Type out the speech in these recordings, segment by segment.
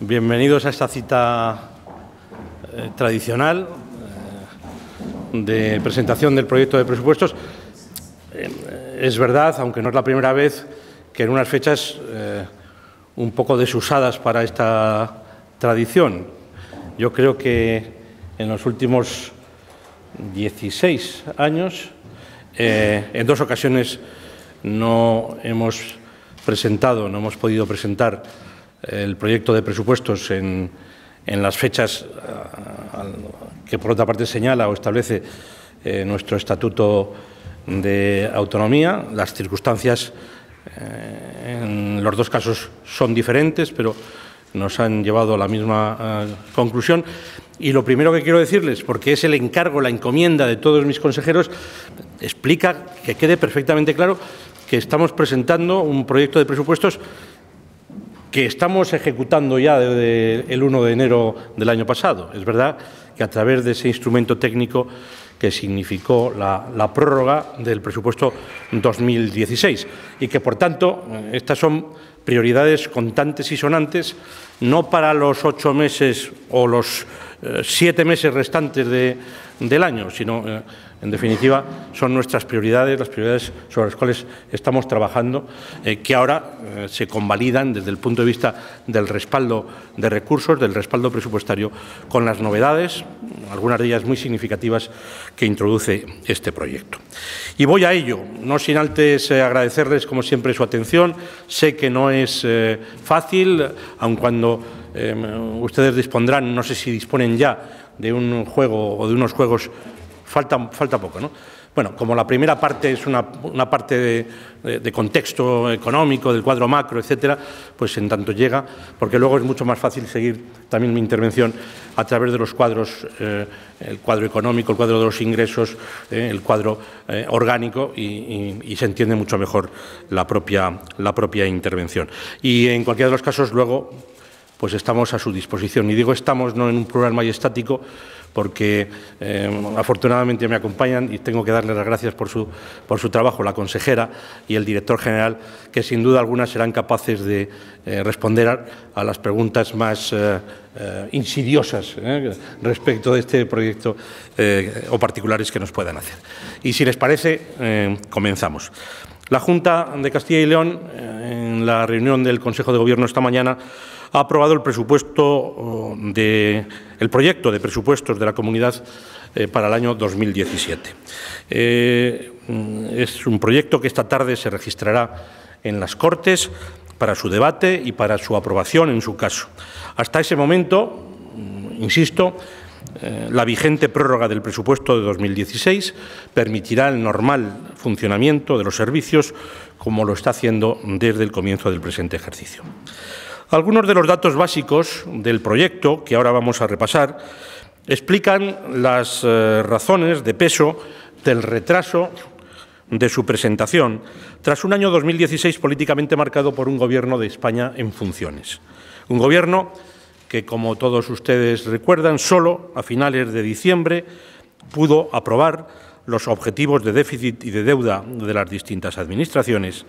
Bienvenidos a esta cita eh, tradicional eh, de presentación del proyecto de presupuestos. Eh, es verdad, aunque no es la primera vez, que en unas fechas un poco desusadas para esta tradición. Yo creo que en los últimos 16 años, en dos ocasiones no hemos presentado, no hemos podido presentar el proyecto de presupuestos en, en las fechas eh, que por otra parte señala o establece eh, nuestro estatuto de autonomía. Las circunstancias eh, en los dos casos son diferentes, pero nos han llevado a la misma conclusión. Y lo primero que quiero decirles, porque es el encargo, la encomienda de todos mis consejeros, explica que quede perfectamente claro que estamos presentando un proyecto de presupuestos que estamos ejecutando ya desde el 1 de enero del año pasado. Es verdad que a través de ese instrumento técnico que significó la, prórroga del presupuesto 2016 y que, por tanto, estas son prioridades contantes y sonantes, no para los ocho meses o los eh, siete meses restantes del año, sino eh, en definitiva, son nuestras prioridades, las prioridades sobre las cuales estamos trabajando, eh, que ahora eh, se convalidan desde el punto de vista del respaldo de recursos, del respaldo presupuestario, con las novedades, algunas de ellas muy significativas, que introduce este proyecto. Y voy a ello, no sin antes eh, agradecerles, como siempre, su atención. Sé que no es fácil, aun cuando ustedes dispondrán, no sé si disponen ya, de un juego o de unos juegos falta, poco. ¿no? Bueno, como la primera parte es una, parte de, contexto económico, del cuadro macro, etcétera, pues en tanto llega, porque luego es mucho más fácil seguir también mi intervención a través de los cuadros, eh, el cuadro económico, el cuadro de los ingresos, eh, el cuadro eh, orgánico, y, se entiende mucho mejor la propia, la propia intervención. Y en cualquiera de los casos, luego, pues estamos a su disposición. Y digo estamos no en un programa y estático, porque eh, afortunadamente me acompañan y tengo que darles las gracias por su, por su trabajo, la consejera y el director general, que sin duda alguna serán capaces de eh, responder a, las preguntas más eh, insidiosas respecto de este proyecto o particulares que nos puedan hacer. Y si les parece, comenzamos. La Junta de Castilla y León, en la reunión del Consejo de Gobierno esta mañana, ha aprobado el presupuesto oh, proyecto de presupuestos de la comunidad eh, para el año 2017. Eh, es un proyecto que esta tarde se registrará en las Cortes para su debate y para su aprobación en su caso. Hasta ese momento, mm, insisto, eh, la vigente prórroga del presupuesto de 2016 permitirá el normal funcionamiento de los servicios como lo está haciendo desde el comienzo del presente ejercicio. Algunos de los datos básicos del proyecto, que ahora vamos a repasar, explican las eh, razones de peso del retraso de su presentación tras un año 2016 políticamente marcado por un Gobierno de España en funciones. Un Gobierno que, como todos ustedes recuerdan, solo a finales de diciembre pudo aprobar los objetivos de déficit y de deuda de las distintas administraciones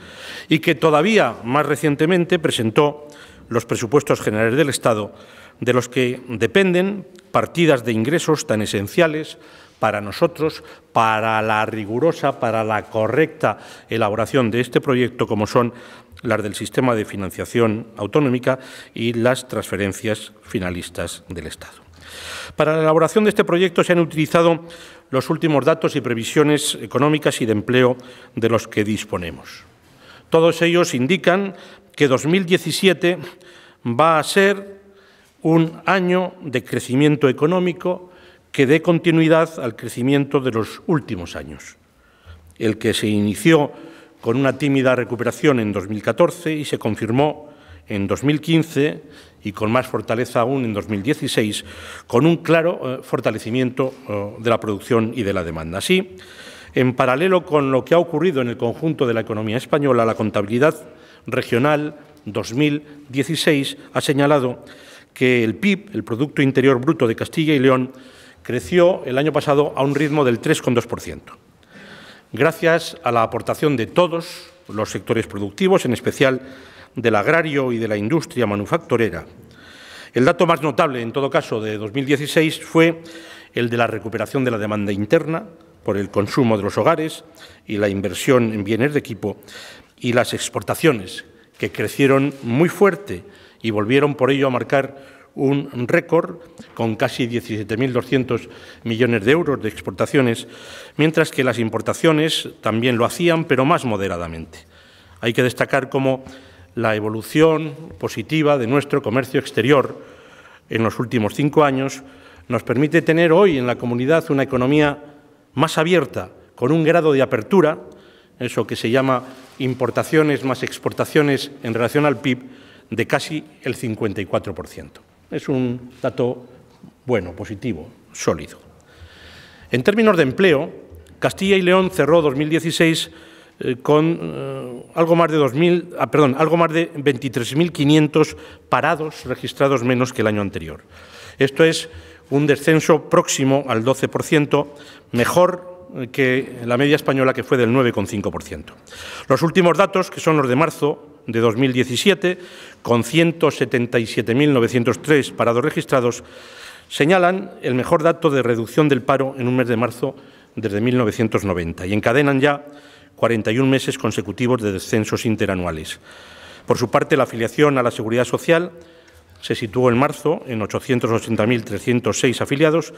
y que todavía más recientemente presentó los presupuestos generales del Estado, de los que dependen partidas de ingresos tan esenciales para nosotros, para la rigurosa, para la correcta elaboración de este proyecto, como son las del sistema de financiación autonómica y las transferencias finalistas del Estado. Para la elaboración de este proyecto se han utilizado los últimos datos y previsiones económicas y de empleo de los que disponemos. Todos ellos indican que 2017 va a ser un año de crecimiento económico que dé continuidad al crecimiento de los últimos años, el que se inició con una tímida recuperación en 2014 y se confirmó en 2015 y con más fortaleza aún en 2016, con un claro eh, fortalecimiento eh, de la producción y de la demanda. Así, en paralelo con lo que ha ocurrido en el conjunto de la economía española, la contabilidad Regional 2016 ha señalado que el PIB, el Producto Interior Bruto de Castilla y León, creció el año pasado a un ritmo del 3,2%, gracias a la aportación de todos los sectores productivos, en especial del agrario y de la industria manufacturera. El dato más notable, en todo caso, de 2016 fue el de la recuperación de la demanda interna por el consumo de los hogares y la inversión en bienes de equipo, y las exportaciones, que crecieron muy fuerte y volvieron por ello a marcar un récord con casi 17.200 millones de euros de exportaciones, mientras que las importaciones también lo hacían, pero más moderadamente. Hay que destacar cómo la evolución positiva de nuestro comercio exterior en los últimos cinco años nos permite tener hoy en la comunidad una economía más abierta, con un grado de apertura, eso que se llama importaciones más exportaciones en relación al PIB de casi el 54%. Es un dato bueno, positivo, sólido. En términos de empleo, Castilla y León cerró 2016 eh, con eh, algo más de 2000, ah, perdón, algo más de 23.500 parados registrados menos que el año anterior. Esto es un descenso próximo al 12%, mejor que la media española, que fue del 9,5%. Los últimos datos, que son los de marzo de 2017, con 177.903 parados registrados, señalan el mejor dato de reducción del paro en un mes de marzo desde 1990 y encadenan ya 41 meses consecutivos de descensos interanuales. Por su parte, la afiliación a la Seguridad Social se situó en marzo en 880.306 afiliados,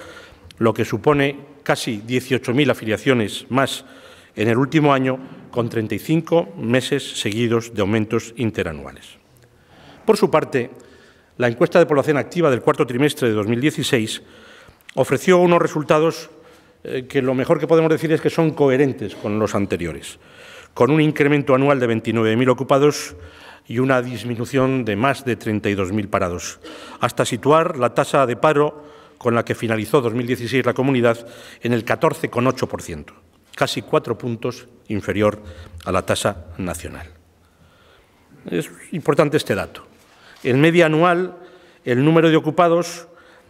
lo que supone casi 18.000 afiliaciones más en el último año, con 35 meses seguidos de aumentos interanuales. Por su parte, la encuesta de población activa del cuarto trimestre de 2016 ofreció unos resultados eh, que lo mejor que podemos decir es que son coherentes con los anteriores, con un incremento anual de 29.000 ocupados y una disminución de más de 32.000 parados, hasta situar la tasa de paro con la que finalizó 2016 la comunidad en el 14,8%, casi cuatro puntos inferior a la tasa nacional. Es importante este dato. En media anual, el número de ocupados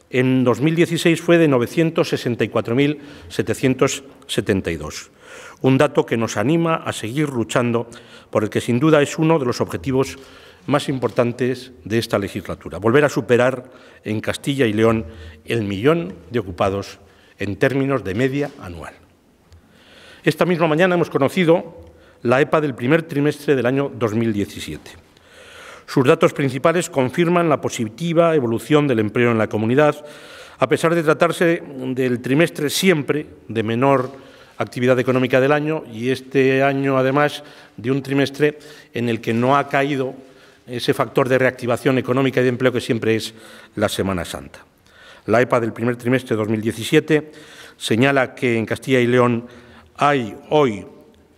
en 2016 fue de 964.772, un dato que nos anima a seguir luchando por el que sin duda es uno de los objetivos más importantes de esta legislatura. Volver a superar en Castilla y León el millón de ocupados en términos de media anual. Esta misma mañana hemos conocido la EPA del primer trimestre del año 2017. Sus datos principales confirman la positiva evolución del empleo en la comunidad, a pesar de tratarse del trimestre siempre de menor actividad económica del año y este año, además, de un trimestre en el que no ha caído ese factor de reactivación económica y de empleo que siempre es la Semana Santa. La EPA del primer trimestre de 2017 señala que en Castilla y León hay hoy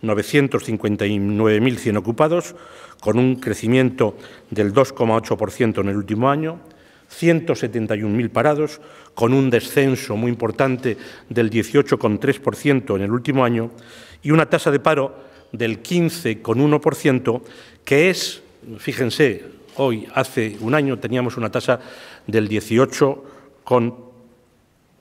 959.100 ocupados, con un crecimiento del 2,8% en el último año, 171.000 parados, con un descenso muy importante del 18,3% en el último año y una tasa de paro del 15,1%, que es fíjense, hoy, hace un año, teníamos una tasa del 18 con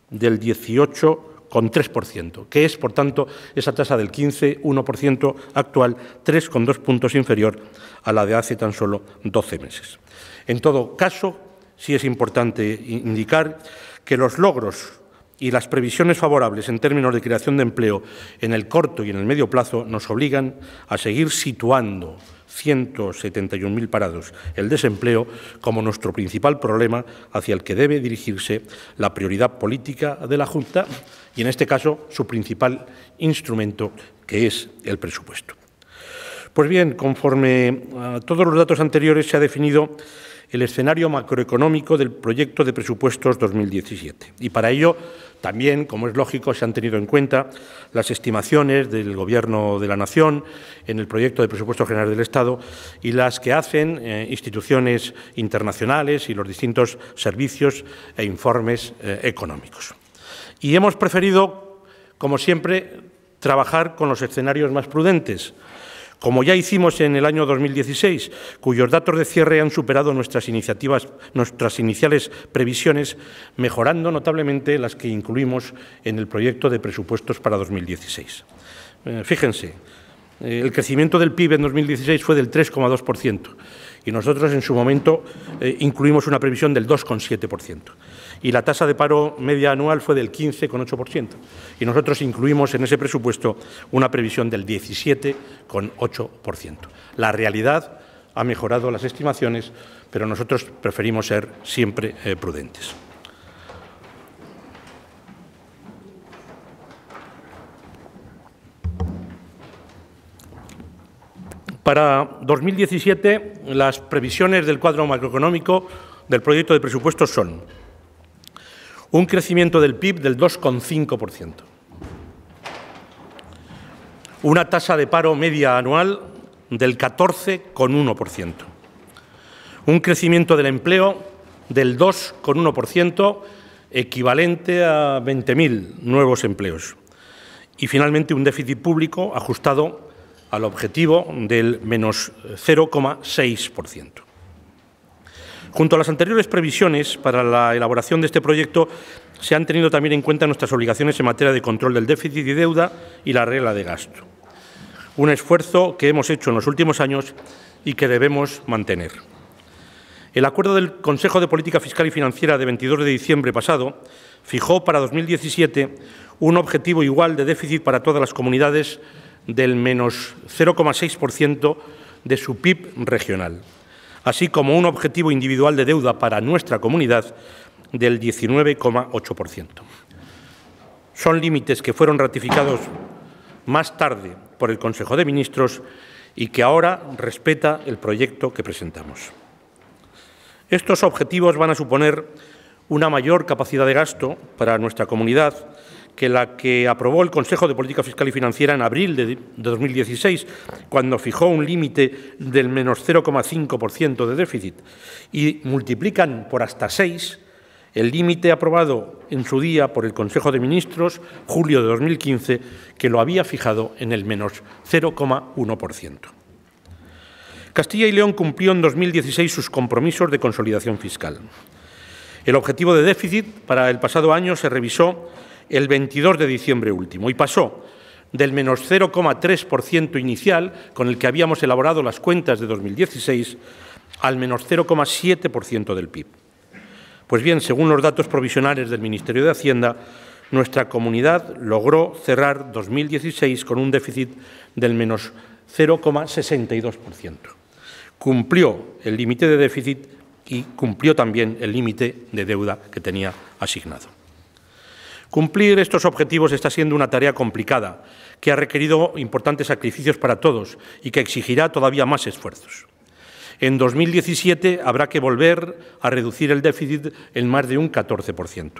del 18,3%, que es, por tanto, esa tasa del 15,1% actual, 3,2 puntos inferior a la de hace tan solo 12 meses. En todo caso, sí es importante indicar que los logros y las previsiones favorables en términos de creación de empleo en el corto y en el medio plazo nos obligan a seguir situando 171.000 parados, el desempleo, como nuestro principal problema hacia el que debe dirigirse la prioridad política de la Junta y, en este caso, su principal instrumento, que es el presupuesto. Pues bien, conforme a todos los datos anteriores, se ha definido el escenario macroeconómico del proyecto de presupuestos 2017. Y para ello también, como es lógico, se han tenido en cuenta las estimaciones del Gobierno de la Nación en el proyecto de presupuesto general del Estado y las que hacen eh, instituciones internacionales y los distintos servicios e informes eh, económicos. Y hemos preferido, como siempre, trabajar con los escenarios más prudentes, como ya hicimos en el año 2016, cuyos datos de cierre han superado nuestras, iniciativas, nuestras iniciales previsiones, mejorando notablemente las que incluimos en el proyecto de presupuestos para 2016. Eh, fíjense, eh, el crecimiento del PIB en 2016 fue del 3,2% y nosotros en su momento eh, incluimos una previsión del 2,7% y la tasa de paro media anual fue del 15,8%. Y nosotros incluimos en ese presupuesto una previsión del 17,8%. La realidad ha mejorado las estimaciones, pero nosotros preferimos ser siempre eh, prudentes. Para 2017, las previsiones del cuadro macroeconómico del proyecto de presupuesto son un crecimiento del PIB del 2,5%, una tasa de paro media anual del 14,1%, un crecimiento del empleo del 2,1%, equivalente a 20.000 nuevos empleos, y finalmente un déficit público ajustado al objetivo del menos 0,6%. Junto a las anteriores previsiones para la elaboración de este proyecto, se han tenido también en cuenta nuestras obligaciones en materia de control del déficit y deuda y la regla de gasto. Un esfuerzo que hemos hecho en los últimos años y que debemos mantener. El acuerdo del Consejo de Política Fiscal y Financiera de 22 de diciembre pasado fijó para 2017 un objetivo igual de déficit para todas las comunidades del menos 0,6% de su PIB regional así como un objetivo individual de deuda para nuestra comunidad del 19,8%. Son límites que fueron ratificados más tarde por el Consejo de Ministros y que ahora respeta el proyecto que presentamos. Estos objetivos van a suponer una mayor capacidad de gasto para nuestra comunidad que la que aprobó el Consejo de Política Fiscal y Financiera en abril de 2016, cuando fijó un límite del menos 0,5% de déficit y multiplican por hasta 6 el límite aprobado en su día por el Consejo de Ministros, julio de 2015, que lo había fijado en el menos 0,1%. Castilla y León cumplió en 2016 sus compromisos de consolidación fiscal. El objetivo de déficit para el pasado año se revisó el 22 de diciembre último y pasó del menos 0,3% inicial con el que habíamos elaborado las cuentas de 2016 al menos 0,7% del PIB. Pues bien, según los datos provisionales del Ministerio de Hacienda, nuestra comunidad logró cerrar 2016 con un déficit del menos 0,62%. Cumplió el límite de déficit y cumplió también el límite de deuda que tenía asignado. Cumplir estos objetivos está siendo una tarea complicada, que ha requerido importantes sacrificios para todos y que exigirá todavía más esfuerzos. En 2017 habrá que volver a reducir el déficit en más de un 14%.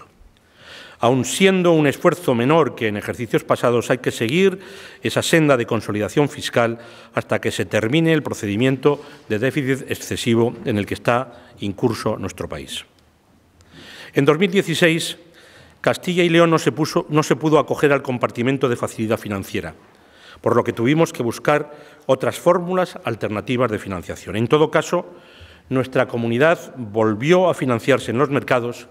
Aun siendo un esfuerzo menor que en ejercicios pasados, hay que seguir esa senda de consolidación fiscal hasta que se termine el procedimiento de déficit excesivo en el que está incurso nuestro país. En 2016 Castilla y León no se, pudo acoger al compartimento de facilidad financiera, por lo que tuvimos que buscar otras fórmulas alternativas de financiación. En todo caso, nuestra comunidad volvió a financiarse en los mercados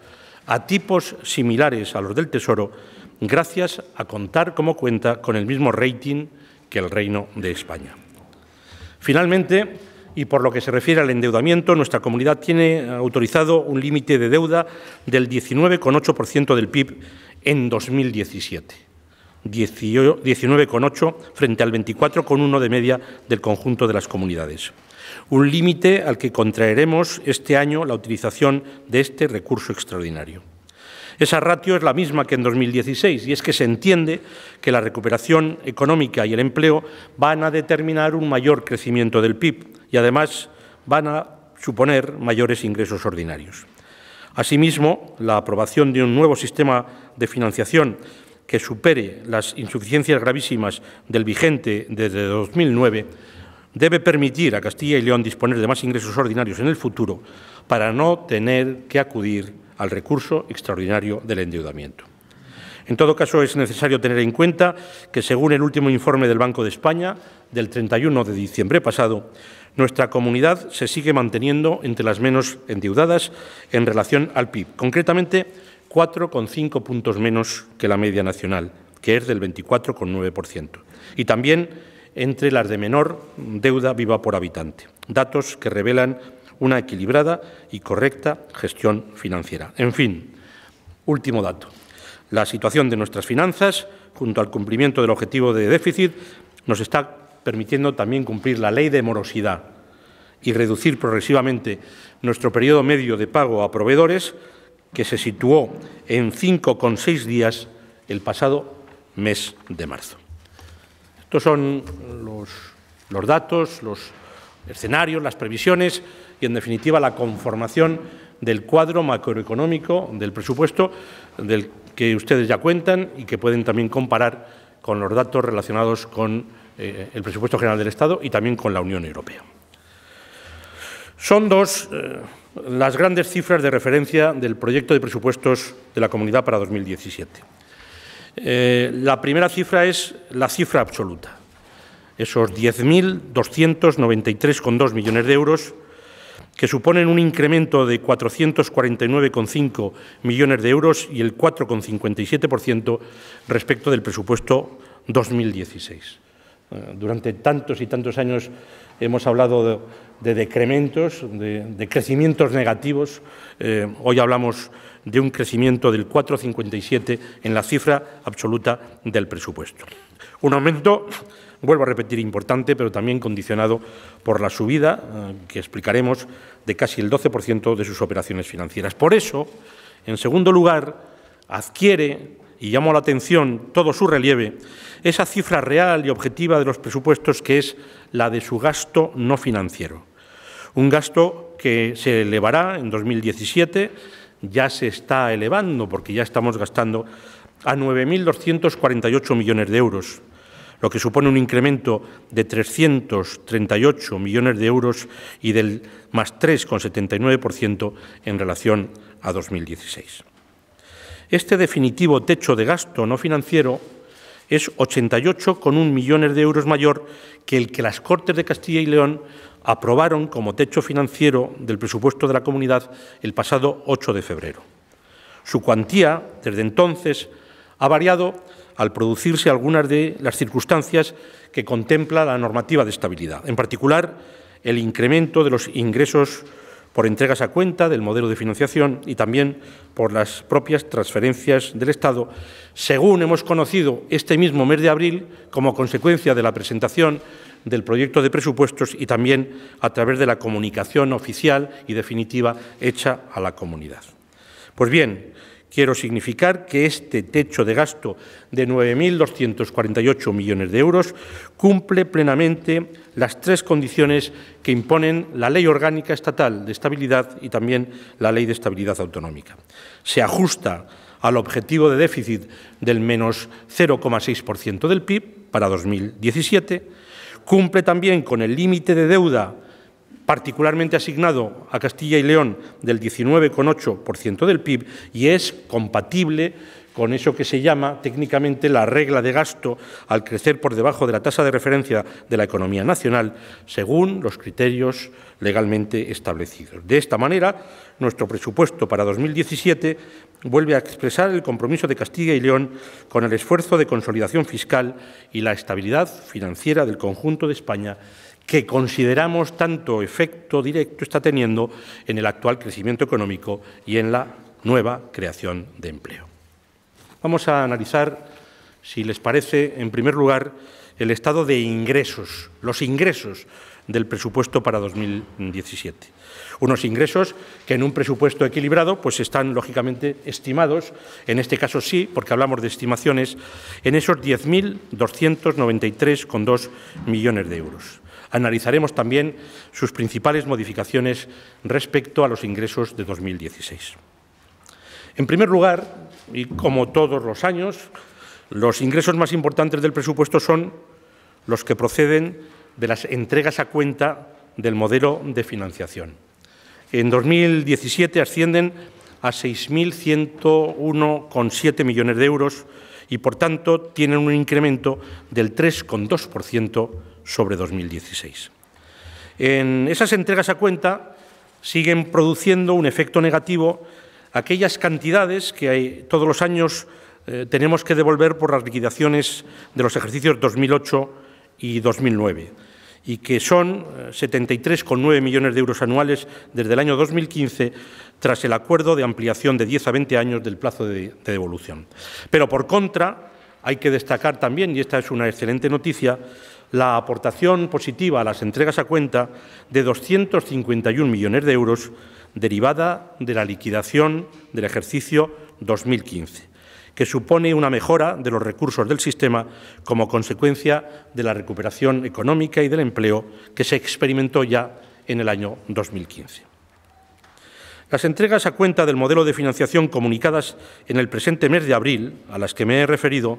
a tipos similares a los del Tesoro gracias a contar como cuenta con el mismo rating que el Reino de España. Finalmente, y por lo que se refiere al endeudamiento, nuestra comunidad tiene autorizado un límite de deuda del 19,8% del PIB en 2017. 19,8 frente al 24,1 de media del conjunto de las comunidades. Un límite al que contraeremos este año la utilización de este recurso extraordinario. Esa ratio es la misma que en 2016 y es que se entiende que la recuperación económica y el empleo van a determinar un mayor crecimiento del PIB, y además van a suponer mayores ingresos ordinarios. Asimismo, la aprobación de un nuevo sistema de financiación que supere las insuficiencias gravísimas del vigente desde 2009 debe permitir a Castilla y León disponer de más ingresos ordinarios en el futuro para no tener que acudir al recurso extraordinario del endeudamiento. En todo caso, es necesario tener en cuenta que, según el último informe del Banco de España del 31 de diciembre pasado, nuestra comunidad se sigue manteniendo entre las menos endeudadas en relación al PIB, concretamente 4,5 puntos menos que la media nacional, que es del 24,9%, y también entre las de menor deuda viva por habitante, datos que revelan una equilibrada y correcta gestión financiera. En fin, último dato. La situación de nuestras finanzas, junto al cumplimiento del objetivo de déficit, nos está permitiendo también cumplir la ley de morosidad y reducir progresivamente nuestro periodo medio de pago a proveedores, que se situó en 5,6 días el pasado mes de marzo. Estos son los, los datos, los escenarios, las previsiones y, en definitiva, la conformación del cuadro macroeconómico del presupuesto del que ustedes ya cuentan y que pueden también comparar con los datos relacionados con eh, el presupuesto general del Estado y también con la Unión Europea. Son dos eh, las grandes cifras de referencia del proyecto de presupuestos de la Comunidad para 2017. Eh, la primera cifra es la cifra absoluta, esos 10.293,2 millones de euros, que suponen un incremento de 449,5 millones de euros y el 4,57% respecto del presupuesto 2016. Eh, durante tantos y tantos años hemos hablado de, decrementos, de, crecimientos negativos. Eh, hoy hablamos de un crecimiento del 4,57 en la cifra absoluta del presupuesto. Un aumento, vuelvo a repetir, importante, pero también condicionado por la subida, eh, que explicaremos, de casi el 12% de sus operaciones financieras. Por eso, en segundo lugar, adquiere, y llamo la atención, todo su relieve esa cifra real y objetiva de los presupuestos que es la de su gasto no financiero. Un gasto que se elevará en 2017, ya se está elevando porque ya estamos gastando a 9.248 millones de euros, lo que supone un incremento de 338 millones de euros y del más 3,79% en relación a 2016. Este definitivo techo de gasto no financiero es 88,1 millones de euros mayor que el que las Cortes de Castilla y León aprobaron como techo financiero del presupuesto de la comunidad el pasado 8 de febrero. Su cuantía, desde entonces, ha variado al producirse algunas de las circunstancias que contempla la normativa de estabilidad, en particular el incremento de los ingresos por entregas a cuenta del modelo de financiación y también por las propias transferencias del Estado, según hemos conocido este mismo mes de abril como consecuencia de la presentación del proyecto de presupuestos y también a través de la comunicación oficial y definitiva hecha a la comunidad. Pues bien, Quiero significar que este techo de gasto de 9.248 millones de euros cumple plenamente las tres condiciones que imponen la Ley Orgánica Estatal de Estabilidad y también la Ley de Estabilidad Autonómica. Se ajusta al objetivo de déficit del menos 0,6% del PIB para 2017, cumple también con el límite de deuda particularmente asignado a Castilla y León del 19,8% del PIB y es compatible con eso que se llama técnicamente la regla de gasto al crecer por debajo de la tasa de referencia de la economía nacional, según los criterios legalmente establecidos. De esta manera, nuestro presupuesto para 2017 vuelve a expresar el compromiso de Castilla y León con el esfuerzo de consolidación fiscal y la estabilidad financiera del conjunto de España que consideramos tanto efecto directo está teniendo en el actual crecimiento económico y en la nueva creación de empleo. Vamos a analizar, si les parece, en primer lugar, el estado de ingresos, los ingresos del presupuesto para 2017. Unos ingresos que en un presupuesto equilibrado pues están lógicamente estimados, en este caso sí, porque hablamos de estimaciones, en esos 10.293,2 millones de euros. Analizaremos también sus principales modificaciones respecto a los ingresos de 2016. En primer lugar, y como todos los años, los ingresos más importantes del presupuesto son los que proceden de las entregas a cuenta del modelo de financiación. En 2017 ascienden a 6.101,7 millones de euros y, por tanto, tienen un incremento del 3,2% sobre 2016. En esas entregas a cuenta siguen produciendo un efecto negativo aquellas cantidades que hay, todos los años eh, tenemos que devolver por las liquidaciones de los ejercicios 2008 y 2009 y que son 73,9 eh, millones de euros anuales desde el año 2015 tras el acuerdo de ampliación de 10 a 20 años del plazo de devolución. Pero por contra, hay que destacar también, y esta es una excelente noticia, la aportación positiva a las entregas a cuenta de 251 millones de euros derivada de la liquidación del ejercicio 2015, que supone una mejora de los recursos del sistema como consecuencia de la recuperación económica y del empleo que se experimentó ya en el año 2015. Las entregas a cuenta del modelo de financiación comunicadas en el presente mes de abril, a las que me he referido,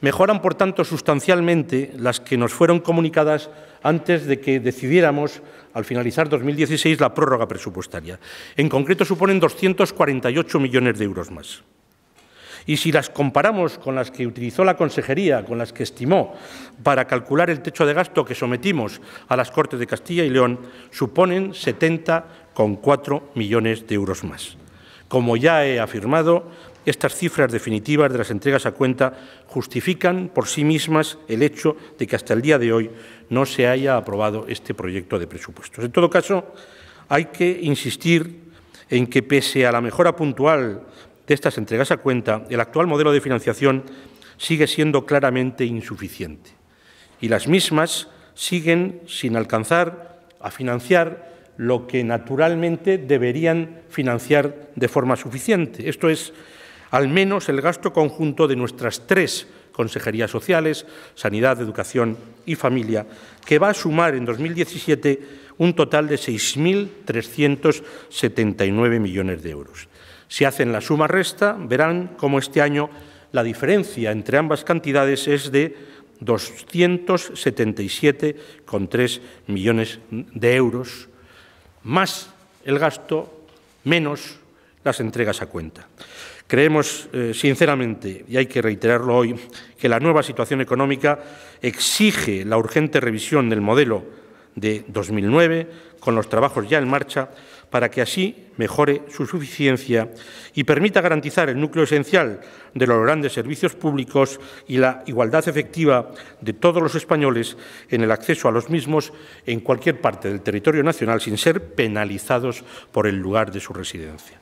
Mejoran, por tanto, sustancialmente las que nos fueron comunicadas antes de que decidiéramos, al finalizar 2016, la prórroga presupuestaria. En concreto, suponen 248 millones de euros más. Y si las comparamos con las que utilizó la Consejería, con las que estimó para calcular el techo de gasto que sometimos a las Cortes de Castilla y León, suponen 70,4 millones de euros más. Como ya he afirmado, estas cifras definitivas de las entregas a cuenta justifican por sí mismas el hecho de que hasta el día de hoy no se haya aprobado este proyecto de presupuestos. En todo caso, hay que insistir en que pese a la mejora puntual de estas entregas a cuenta, el actual modelo de financiación sigue siendo claramente insuficiente y las mismas siguen sin alcanzar a financiar lo que naturalmente deberían financiar de forma suficiente. Esto es al menos el gasto conjunto de nuestras tres consejerías sociales, sanidad, educación y familia, que va a sumar en 2017 un total de 6.379 millones de euros. Si hacen la suma resta, verán cómo este año la diferencia entre ambas cantidades es de 277,3 millones de euros, más el gasto, menos las entregas a cuenta. Creemos eh, sinceramente, y hay que reiterarlo hoy, que la nueva situación económica exige la urgente revisión del modelo de 2009, con los trabajos ya en marcha, para que así mejore su suficiencia y permita garantizar el núcleo esencial de los grandes servicios públicos y la igualdad efectiva de todos los españoles en el acceso a los mismos en cualquier parte del territorio nacional sin ser penalizados por el lugar de su residencia.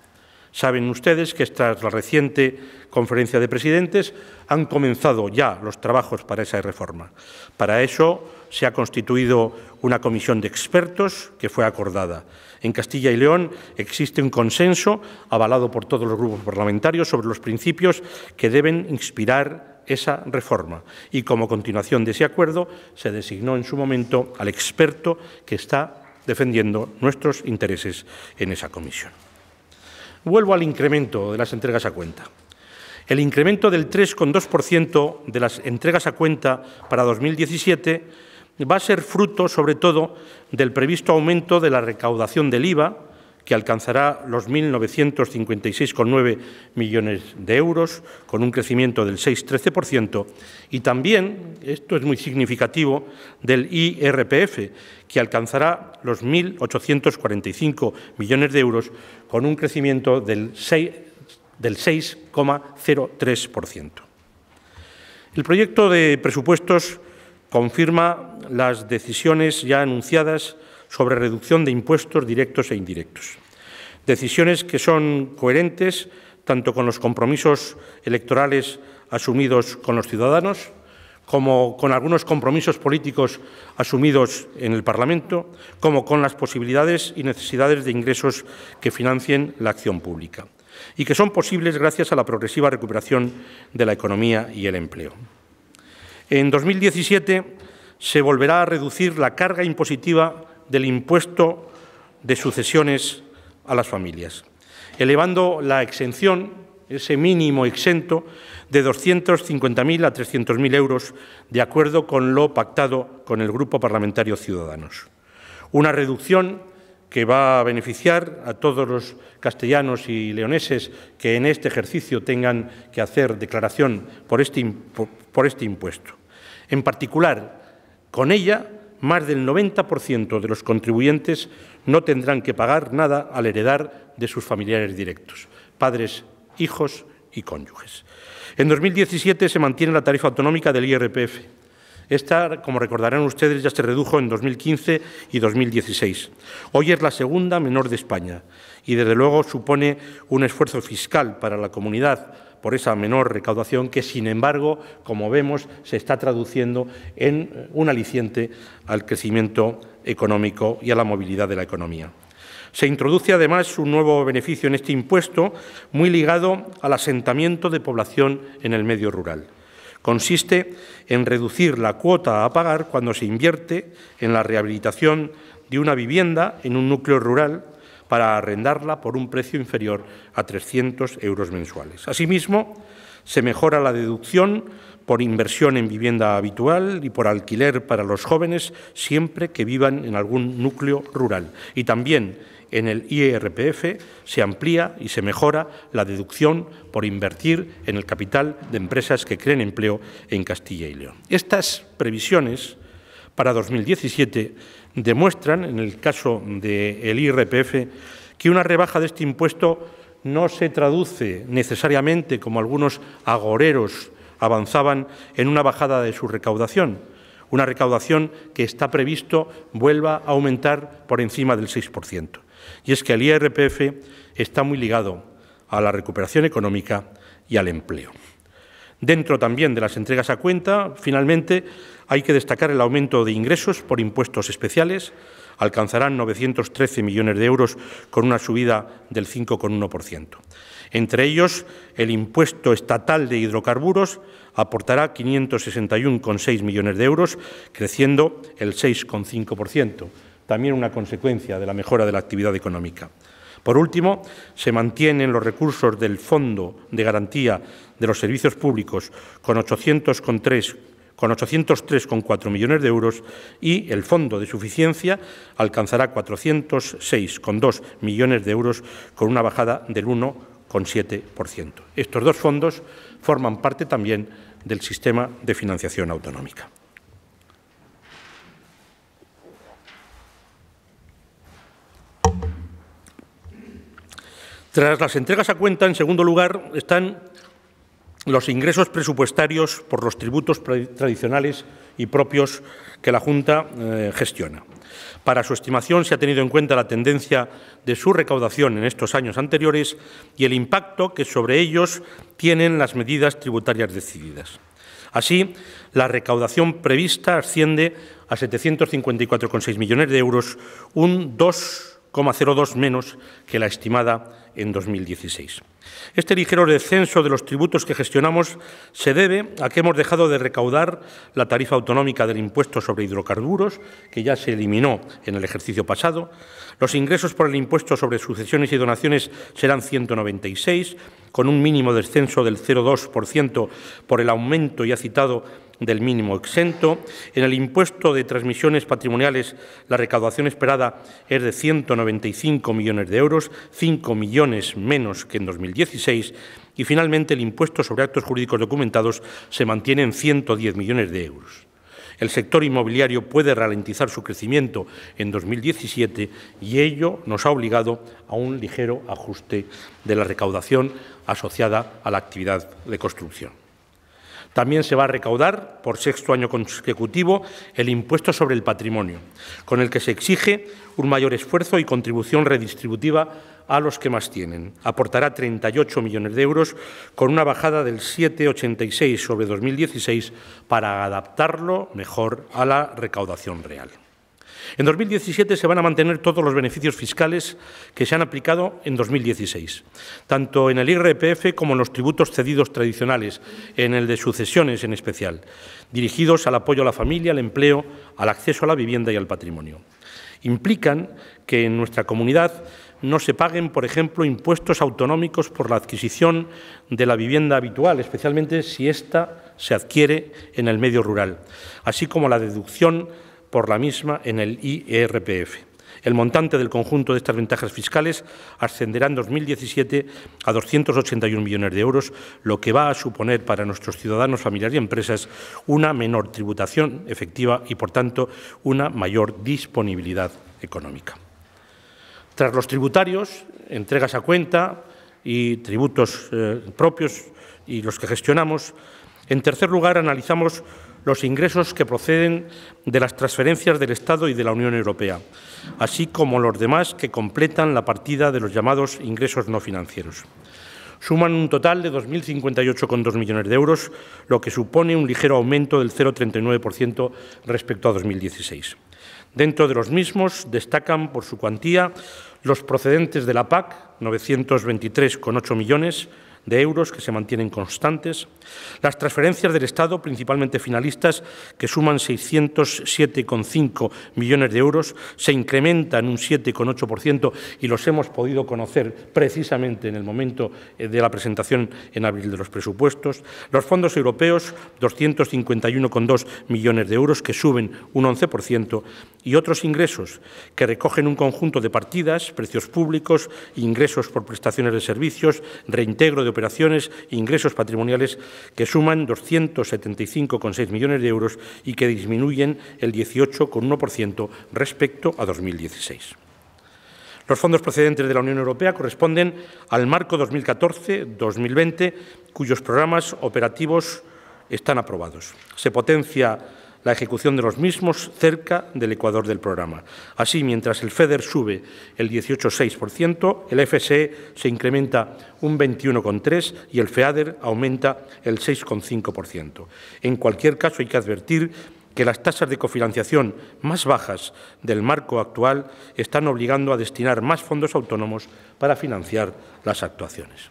Saben ustedes que tras la reciente conferencia de presidentes han comenzado ya los trabajos para esa reforma. Para eso se ha constituido una comisión de expertos que fue acordada. En Castilla y León existe un consenso avalado por todos los grupos parlamentarios sobre los principios que deben inspirar esa reforma y como continuación de ese acuerdo se designó en su momento al experto que está defendiendo nuestros intereses en esa comisión. Vuelvo al incremento de las entregas a cuenta. El incremento del 3,2% de las entregas a cuenta para 2017 va a ser fruto, sobre todo, del previsto aumento de la recaudación del IVA, que alcanzará los 1.956,9 millones de euros, con un crecimiento del 6,13%, y también, esto es muy significativo, del IRPF, que alcanzará los 1.845 millones de euros, con un crecimiento del 6,03%. El proyecto de presupuestos confirma las decisiones ya anunciadas sobre reducción de impuestos directos e indirectos. Decisiones que son coherentes tanto con los compromisos electorales asumidos con los ciudadanos, como con algunos compromisos políticos asumidos en el Parlamento, como con las posibilidades y necesidades de ingresos que financien la acción pública, y que son posibles gracias a la progresiva recuperación de la economía y el empleo. En 2017 se volverá a reducir la carga impositiva del impuesto de sucesiones a las familias, elevando la exención, ese mínimo exento, de 250.000 a 300.000 euros, de acuerdo con lo pactado con el Grupo Parlamentario Ciudadanos. Una reducción que va a beneficiar a todos los castellanos y leoneses que en este ejercicio tengan que hacer declaración por este, por este impuesto. En particular, con ella más del 90% de los contribuyentes no tendrán que pagar nada al heredar de sus familiares directos, padres, hijos y cónyuges. En 2017 se mantiene la tarifa autonómica del IRPF. Esta, como recordarán ustedes, ya se redujo en 2015 y 2016. Hoy es la segunda menor de España y, desde luego, supone un esfuerzo fiscal para la comunidad, por esa menor recaudación que, sin embargo, como vemos, se está traduciendo en eh, un aliciente al crecimiento económico y a la movilidad de la economía. Se introduce además un nuevo beneficio en este impuesto muy ligado al asentamiento de población en el medio rural. Consiste en reducir la cuota a pagar cuando se invierte en la rehabilitación de una vivienda en un núcleo rural para arrendarla por un precio inferior a 300 euros mensuales. Asimismo, se mejora la deducción por inversión en vivienda habitual y por alquiler para los jóvenes siempre que vivan en algún núcleo rural. Y también en el IRPF e se amplía y se mejora la deducción por invertir en el capital de empresas que creen empleo en Castilla y León. Estas previsiones para 2017 demuestran, en el caso del IRPF, que una rebaja de este impuesto no se traduce necesariamente, como algunos agoreros avanzaban, en una bajada de su recaudación, una recaudación que está previsto vuelva a aumentar por encima del 6%. Y es que el IRPF está muy ligado a la recuperación económica y al empleo. Dentro también de las entregas a cuenta, finalmente, hay que destacar el aumento de ingresos por impuestos especiales, alcanzarán 913 millones de euros con una subida del 5,1%. Entre ellos, el impuesto estatal de hidrocarburos aportará 561,6 millones de euros, creciendo el 6,5%, también una consecuencia de la mejora de la actividad económica. Por último, se mantienen los recursos del Fondo de Garantía de los Servicios Públicos con 803 con 803,4 millones de euros y el fondo de suficiencia alcanzará 406,2 millones de euros con una bajada del 1,7%. Estos dos fondos forman parte también del sistema de financiación autonómica. Tras las entregas a cuenta, en segundo lugar, están los ingresos presupuestarios por los tributos tradicionales y propios que la Junta eh, gestiona. Para su estimación se ha tenido en cuenta la tendencia de su recaudación en estos años anteriores y el impacto que sobre ellos tienen las medidas tributarias decididas. Así, la recaudación prevista asciende a 754,6 millones de euros, un 2,02 menos que la estimada en 2016. Este ligero descenso de los tributos que gestionamos se debe a que hemos dejado de recaudar la tarifa autonómica del impuesto sobre hidrocarburos, que ya se eliminó en el ejercicio pasado. Los ingresos por el impuesto sobre sucesiones y donaciones serán 196, con un mínimo descenso del 0,2% por el aumento ya citado del mínimo exento. En el impuesto de transmisiones patrimoniales, la recaudación esperada es de 195 millones de euros, 5 millones menos que en 2016. Y finalmente, el impuesto sobre actos jurídicos documentados se mantiene en 110 millones de euros. El sector inmobiliario puede ralentizar su crecimiento en 2017 y ello nos ha obligado a un ligero ajuste de la recaudación asociada a la actividad de construcción. También se va a recaudar, por sexto año consecutivo, el impuesto sobre el patrimonio, con el que se exige un mayor esfuerzo y contribución redistributiva a los que más tienen. Aportará 38 millones de euros con una bajada del 7,86 sobre 2016 para adaptarlo mejor a la recaudación real. En 2017 se van a mantener todos los beneficios fiscales que se han aplicado en 2016, tanto en el IRPF como en los tributos cedidos tradicionales, en el de sucesiones en especial, dirigidos al apoyo a la familia, al empleo, al acceso a la vivienda y al patrimonio. Implican que en nuestra comunidad no se paguen, por ejemplo, impuestos autonómicos por la adquisición de la vivienda habitual, especialmente si ésta se adquiere en el medio rural, así como la deducción por la misma en el IRPF. E el montante del conjunto de estas ventajas fiscales ascenderá en 2017 a 281 millones de euros, lo que va a suponer para nuestros ciudadanos, familiares y empresas una menor tributación efectiva y, por tanto, una mayor disponibilidad económica. Tras los tributarios, entregas a cuenta y tributos eh, propios y los que gestionamos, en tercer lugar analizamos los ingresos que proceden de las transferencias del Estado y de la Unión Europea, así como los demás que completan la partida de los llamados ingresos no financieros. Suman un total de 2.058,2 millones de euros, lo que supone un ligero aumento del 0,39% respecto a 2016. Dentro de los mismos destacan por su cuantía los procedentes de la PAC, 923,8 millones, de euros que se mantienen constantes, las transferencias del Estado, principalmente finalistas, que suman 607,5 millones de euros, se incrementan un 7,8% y los hemos podido conocer precisamente en el momento eh, de la presentación en abril de los presupuestos, los fondos europeos, 251,2 millones de euros, que suben un 11%, y otros ingresos que recogen un conjunto de partidas, precios públicos, ingresos por prestaciones de servicios, reintegro de operaciones e ingresos patrimoniales que suman 275,6 millones de euros y que disminuyen el 18,1% respecto a 2016. Los fondos procedentes de la Unión Europea corresponden al marco 2014-2020, cuyos programas operativos están aprobados. Se potencia la ejecución de los mismos cerca del ecuador del programa. Así, mientras el FEDER sube el 18,6%, el FSE se incrementa un 21,3% y el FEADER aumenta el 6,5%. En cualquier caso, hay que advertir que las tasas de cofinanciación más bajas del marco actual están obligando a destinar más fondos autónomos para financiar las actuaciones.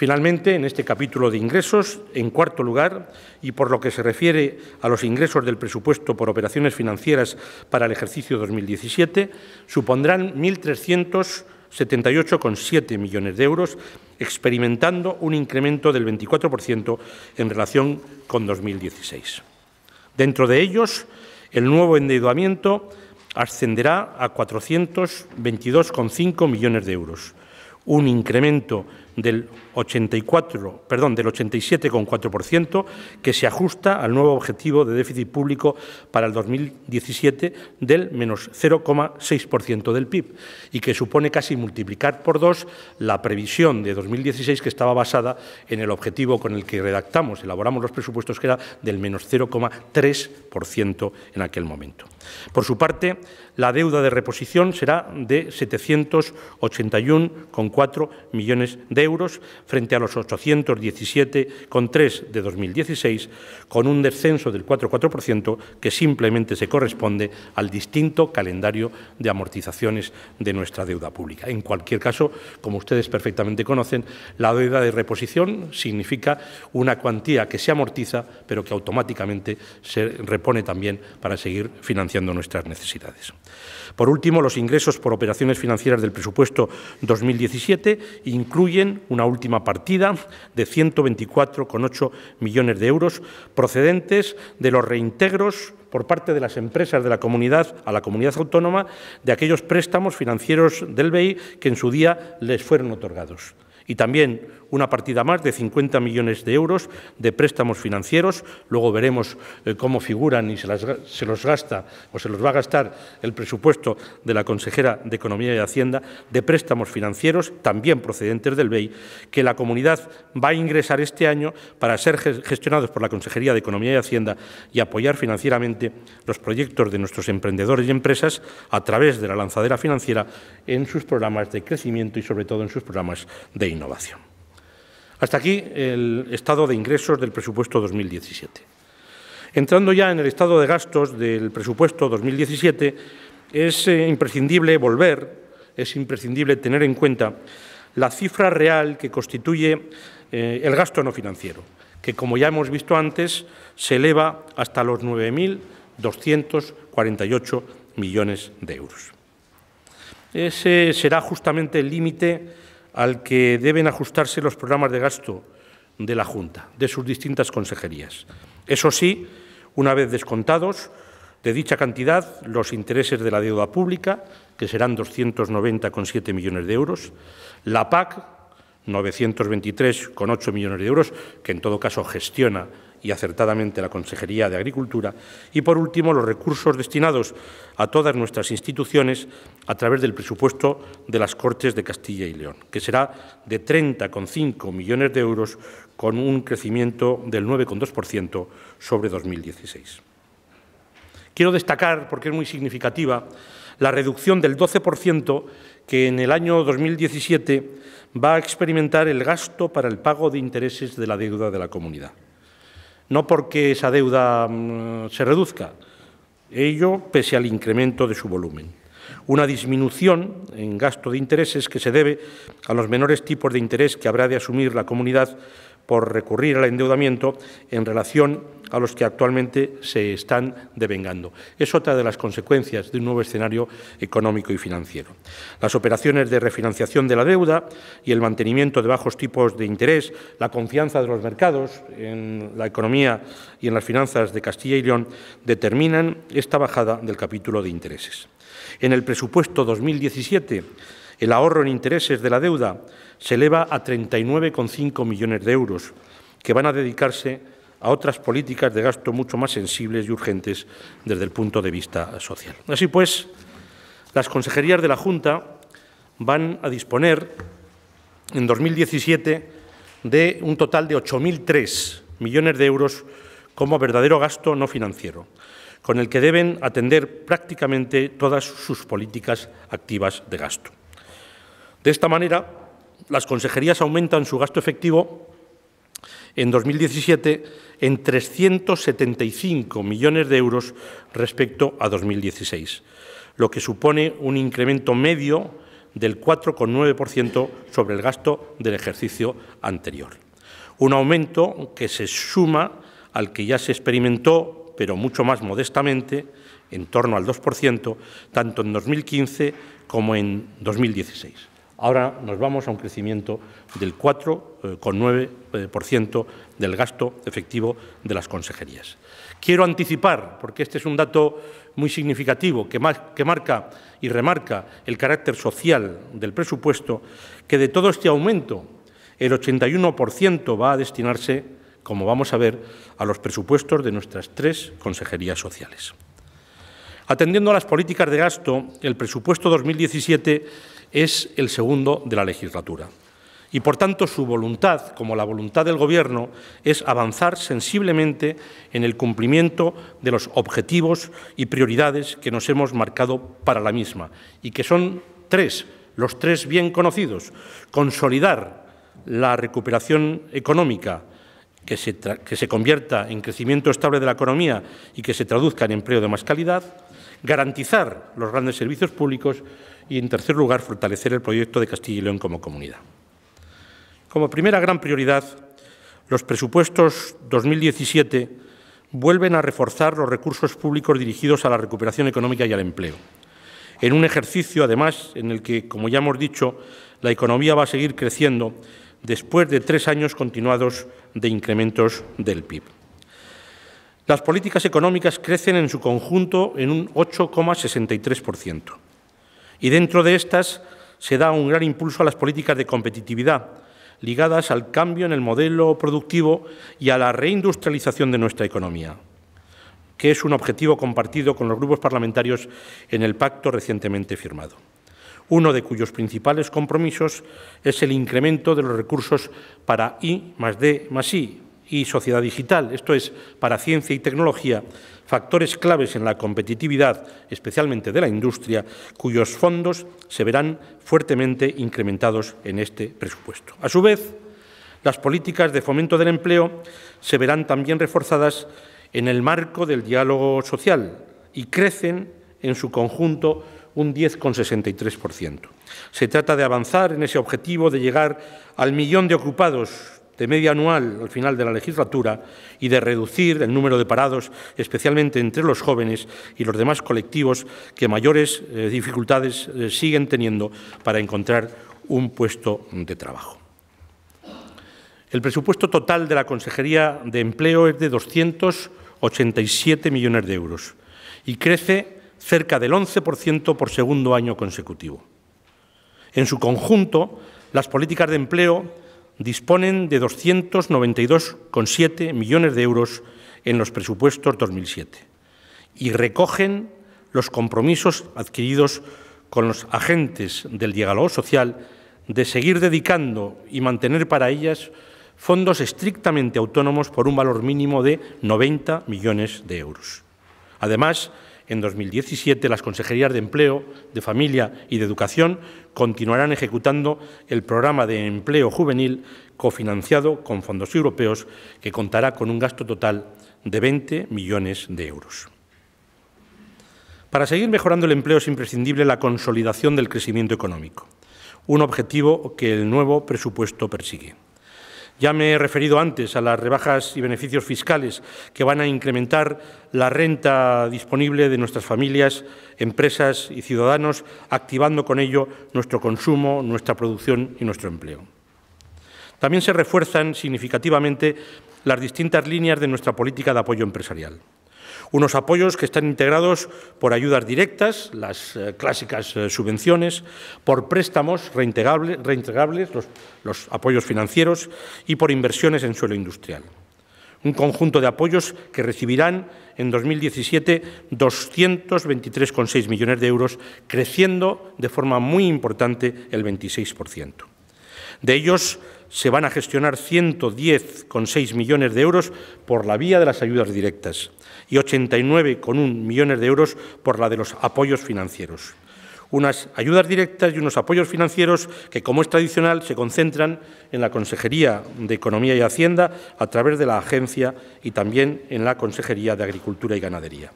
Finalmente, en este capítulo de ingresos, en cuarto lugar, y por lo que se refiere a los ingresos del presupuesto por operaciones financieras para el ejercicio 2017, supondrán 1.378,7 millones de euros, experimentando un incremento del 24% en relación con 2016. Dentro de ellos, el nuevo endeudamiento ascenderá a 422,5 millones de euros, un incremento del 84, perdón, del 87,4% que se ajusta al nuevo objetivo de déficit público para el 2017 del menos 0,6% del PIB y que supone casi multiplicar por dos la previsión de 2016 que estaba basada en el objetivo con el que redactamos, elaboramos los presupuestos que era del menos 0,3% en aquel momento. Por su parte, la deuda de reposición será de 781,4 millones de euros frente a los 817,3 de 2016, con un descenso del 4,4% que simplemente se corresponde al distinto calendario de amortizaciones de nuestra deuda pública. En cualquier caso, como ustedes perfectamente conocen, la deuda de reposición significa una cuantía que se amortiza, pero que automáticamente se repone también para seguir financiando nuestras necesidades. Por último, los ingresos por operaciones financieras del presupuesto 2017 incluyen una última partida de 124,8 millones de euros procedentes de los reintegros por parte de las empresas de la comunidad a la comunidad autónoma de aquellos préstamos financieros del BEI que en su día les fueron otorgados. Y también una partida más de 50 millones de euros de préstamos financieros. Luego veremos eh, cómo figuran y se, los gasta o se los va a gastar el presupuesto de la consejera de Economía y Hacienda de préstamos financieros, también procedentes del BEI, que la comunidad va a ingresar este año para ser gestionados por la Consejería de Economía y Hacienda y apoyar financieramente los proyectos de nuestros emprendedores y empresas a través de la lanzadera financiera en sus programas de crecimiento y sobre todo en sus programas de innovación. Hasta aquí el estado de ingresos del presupuesto 2017. Entrando ya en el estado de gastos del presupuesto 2017, es eh, imprescindible volver, es imprescindible tener en cuenta la cifra real que constituye eh, el gasto no financiero, que como ya hemos visto antes se eleva hasta los 9.248 millones de euros. Ese será justamente el límite al que deben ajustarse los programas de gasto de la Junta, de sus distintas consejerías. Eso sí, una vez descontados de dicha cantidad los intereses de la deuda pública, que serán 290,7 millones de euros, la PAC, 923,8 millones de euros, que en todo caso gestiona y acertadamente la Consejería de Agricultura, y por último los recursos destinados a todas nuestras instituciones a través del presupuesto de las Cortes de Castilla y León, que será de 30,5 millones de euros con un crecimiento del 9,2% sobre 2016. Quiero destacar, porque es muy significativa, la reducción del 12% que en el año 2017 va a experimentar el gasto para el pago de intereses de la deuda de la comunidad no porque esa deuda mm, se reduzca, ello pese al incremento de su volumen. Una disminución en gasto de intereses que se debe a los menores tipos de interés que habrá de asumir la comunidad por recurrir al endeudamiento en relación a los que actualmente se están devengando. Es otra de las consecuencias de un nuevo escenario económico y financiero. Las operaciones de refinanciación de la deuda y el mantenimiento de bajos tipos de interés, la confianza de los mercados en la economía y en las finanzas de Castilla y León determinan esta bajada del capítulo de intereses. En el presupuesto 2017 el ahorro en intereses de la deuda se eleva a 39,5 millones de euros, que van a dedicarse a otras políticas de gasto mucho más sensibles y urgentes desde el punto de vista social. Así pues, las consejerías de la Junta van a disponer en 2017 de un total de 8.003 millones de euros como verdadero gasto no financiero, con el que deben atender prácticamente todas sus políticas activas de gasto. De esta manera, las consejerías aumentan su gasto efectivo en 2017 en 375 millones de euros respecto a 2016, lo que supone un incremento medio del 4,9% sobre el gasto del ejercicio anterior. Un aumento que se suma al que ya se experimentó, pero mucho más modestamente, en torno al 2%, tanto en 2015 como en 2016. Ahora nos vamos a un crecimiento del 4,9% eh, eh, del gasto efectivo de las consejerías. Quiero anticipar, porque este es un dato muy significativo que, marca y remarca el carácter social del presupuesto, que de todo este aumento el 81% va a destinarse, como vamos a ver, a los presupuestos de nuestras tres consejerías sociales. Atendiendo a las políticas de gasto, el presupuesto 2017 es el segundo de la legislatura. Y por tanto su voluntad, como la voluntad del Gobierno, es avanzar sensiblemente en el cumplimiento de los objetivos y prioridades que nos hemos marcado para la misma, y que son tres, los tres bien conocidos. Consolidar la recuperación económica, que se, que se convierta en crecimiento estable de la economía y que se traduzca en empleo de más calidad, garantizar los grandes servicios públicos y, en tercer lugar, fortalecer el proyecto de Castilla y León como comunidad. Como primera gran prioridad, los presupuestos 2017 vuelven a reforzar los recursos públicos dirigidos a la recuperación económica y al empleo, en un ejercicio, además, en el que, como ya hemos dicho, la economía va a seguir creciendo después de tres años continuados de incrementos del PIB. Las políticas económicas crecen en su conjunto en un 8,63%. Y dentro de estas se da un gran impulso a las políticas de competitividad, ligadas al cambio en el modelo productivo y a la reindustrialización de nuestra economía, que es un objetivo compartido con los grupos parlamentarios en el pacto recientemente firmado uno de cuyos principales compromisos es el incremento de los recursos para I más D más I, y sociedad digital, esto es, para ciencia y tecnología, factores claves en la competitividad, especialmente de la industria, cuyos fondos se verán fuertemente incrementados en este presupuesto. A su vez, las políticas de fomento del empleo se verán también reforzadas en el marco del diálogo social y crecen en su conjunto un 10,63%. Se trata de avanzar en ese objetivo de llegar al millón de ocupados de media anual al final de la legislatura y de reducir el número de parados, especialmente entre los jóvenes y los demás colectivos que mayores eh, dificultades eh, siguen teniendo para encontrar un puesto de trabajo. El presupuesto total de la Consejería de Empleo es de 287 millones de euros y crece cerca del 11% por segundo año consecutivo. En su conjunto, las políticas de empleo disponen de 292,7 millones de euros en los presupuestos 2007 y recogen los compromisos adquiridos con los agentes del diálogo social de seguir dedicando y mantener para ellas fondos estrictamente autónomos por un valor mínimo de 90 millones de euros. Además, en 2017 las consejerías de Empleo, de Familia y de Educación continuarán ejecutando el programa de empleo juvenil cofinanciado con fondos europeos que contará con un gasto total de 20 millones de euros. Para seguir mejorando el empleo es imprescindible la consolidación del crecimiento económico, un objetivo que el nuevo presupuesto persigue. Ya me he referido antes a las rebajas y beneficios fiscales que van a incrementar la renta disponible de nuestras familias, empresas y ciudadanos, activando con ello nuestro consumo, nuestra producción y nuestro empleo. También se refuerzan significativamente las distintas líneas de nuestra política de apoyo empresarial. Unos apoyos que están integrados por ayudas directas, las eh, clásicas eh, subvenciones, por préstamos reintegrables, los, los apoyos financieros, y por inversiones en suelo industrial un conjunto de apoyos que recibirán en 2017 223,6 millones de euros, creciendo de forma muy importante el 26%. De ellos, se van a gestionar 110,6 millones de euros por la vía de las ayudas directas y 89,1 millones de euros por la de los apoyos financieros. Unas ayudas directas y unos apoyos financieros que, como es tradicional, se concentran en la Consejería de Economía y Hacienda a través de la Agencia y también en la Consejería de Agricultura y Ganadería.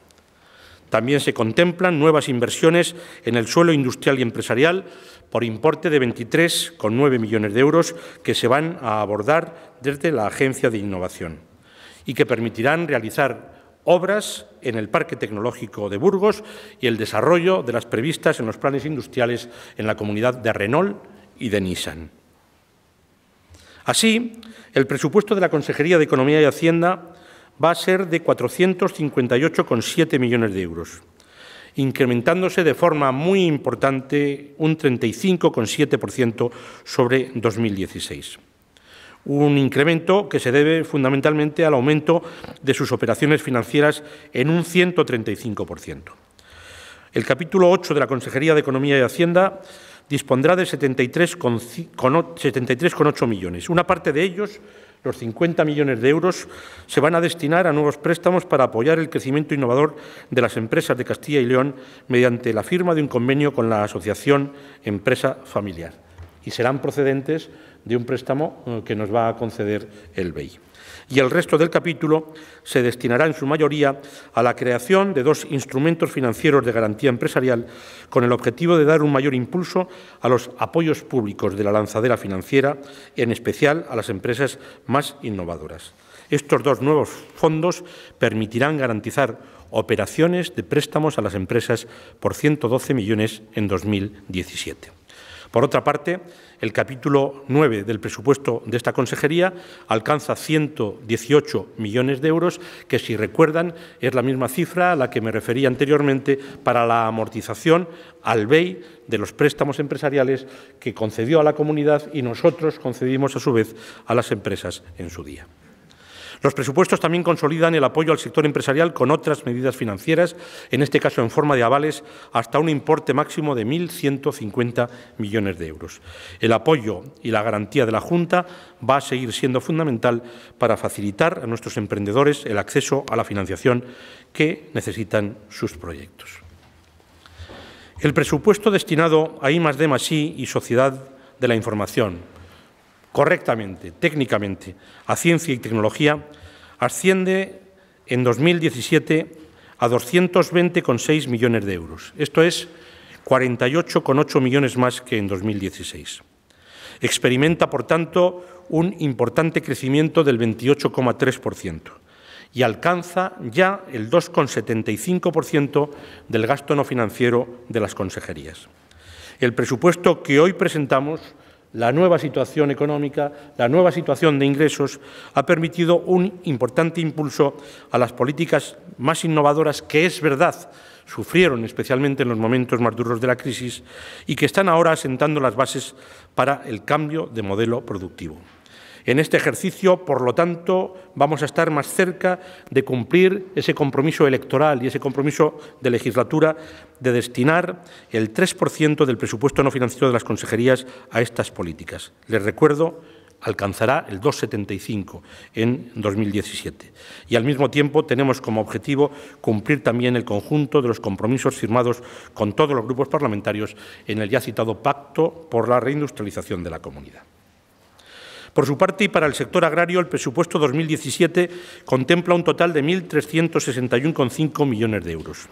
También se contemplan nuevas inversiones en el suelo industrial y empresarial por importe de 23,9 millones de euros que se van a abordar desde la Agencia de Innovación y que permitirán realizar obras en el Parque Tecnológico de Burgos y el desarrollo de las previstas en los planes industriales en la comunidad de Renault y de Nissan. Así, el presupuesto de la Consejería de Economía y Hacienda va a ser de 458,7 millones de euros incrementándose de forma muy importante un 35,7% sobre 2016 un incremento que se debe fundamentalmente al aumento de sus operaciones financieras en un 135%. El capítulo 8 de la Consejería de Economía y Hacienda dispondrá de 73,8 millones. Una parte de ellos, los 50 millones de euros, se van a destinar a nuevos préstamos para apoyar el crecimiento innovador de las empresas de Castilla y León mediante la firma de un convenio con la Asociación Empresa Familiar. Y serán procedentes de un préstamo eh, que nos va a conceder el BEI y el resto del capítulo se destinará en su mayoría a la creación de dos instrumentos financieros de garantía empresarial con el objetivo de dar un mayor impulso a los apoyos públicos de la lanzadera financiera, en especial a las empresas más innovadoras. Estos dos nuevos fondos permitirán garantizar operaciones de préstamos a las empresas por 112 millones en 2017. Por otra parte, el capítulo 9 del presupuesto de esta consejería alcanza 118 millones de euros, que si recuerdan es la misma cifra a la que me refería anteriormente para la amortización al BEI de los préstamos empresariales que concedió a la comunidad y nosotros concedimos a su vez a las empresas en su día. Los presupuestos también consolidan el apoyo al sector empresarial con otras medidas financieras, en este caso en forma de avales, hasta un importe máximo de 1.150 millones de euros. El apoyo y la garantía de la Junta va a seguir siendo fundamental para facilitar a nuestros emprendedores el acceso a la financiación que necesitan sus proyectos. El presupuesto destinado a I y Sociedad de la Información, correctamente, técnicamente, a ciencia y tecnología, asciende en 2017 a 220,6 millones de euros. Esto es 48,8 millones más que en 2016. Experimenta, por tanto, un importante crecimiento del 28,3% y alcanza ya el 2,75% del gasto no financiero de las consejerías. El presupuesto que hoy presentamos la nueva situación económica, la nueva situación de ingresos, ha permitido un importante impulso a las políticas más innovadoras que es verdad sufrieron especialmente en los momentos más duros de la crisis y que están ahora asentando las bases para el cambio de modelo productivo. En este ejercicio, por lo tanto, vamos a estar más cerca de cumplir ese compromiso electoral y ese compromiso de legislatura de destinar el 3% del presupuesto no financiero de las consejerías a estas políticas. Les recuerdo alcanzará el 2,75 en 2017. Y al mismo tiempo tenemos como objetivo cumplir también el conjunto de los compromisos firmados con todos los grupos parlamentarios en el ya citado Pacto por la Reindustrialización de la Comunidad. Por su parte, y para el sector agrario, el presupuesto 2017 contempla un total de 1.361,5 millones de euros.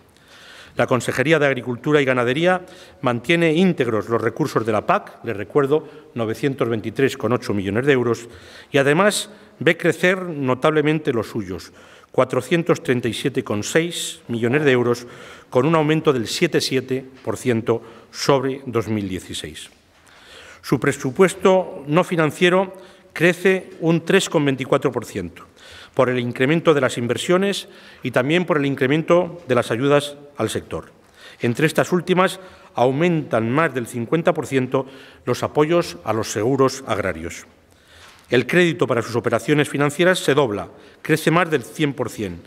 La Consejería de Agricultura y Ganadería mantiene íntegros los recursos de la PAC, les recuerdo, 923,8 millones de euros, y además ve crecer notablemente los suyos, 437,6 millones de euros, con un aumento del 7,7% sobre 2016. Su presupuesto no financiero crece un 3,24% por el incremento de las inversiones y también por el incremento de las ayudas al sector. Entre estas últimas aumentan más del 50% los apoyos a los seguros agrarios. El crédito para sus operaciones financieras se dobla, crece más del 100%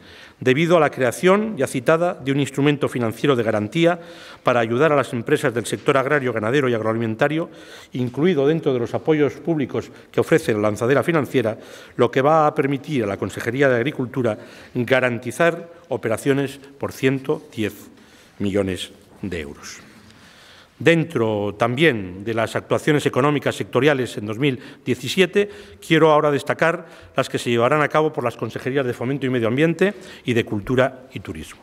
debido a la creación ya citada de un instrumento financiero de garantía para ayudar a las empresas del sector agrario, ganadero y agroalimentario, incluido dentro de los apoyos públicos que ofrece la lanzadera financiera, lo que va a permitir a la Consejería de Agricultura garantizar operaciones por 110 millones de euros. Dentro también de las actuaciones económicas sectoriales en 2017, quiero ahora destacar las que se llevarán a cabo por las Consejerías de Fomento y Medio Ambiente y de Cultura y Turismo.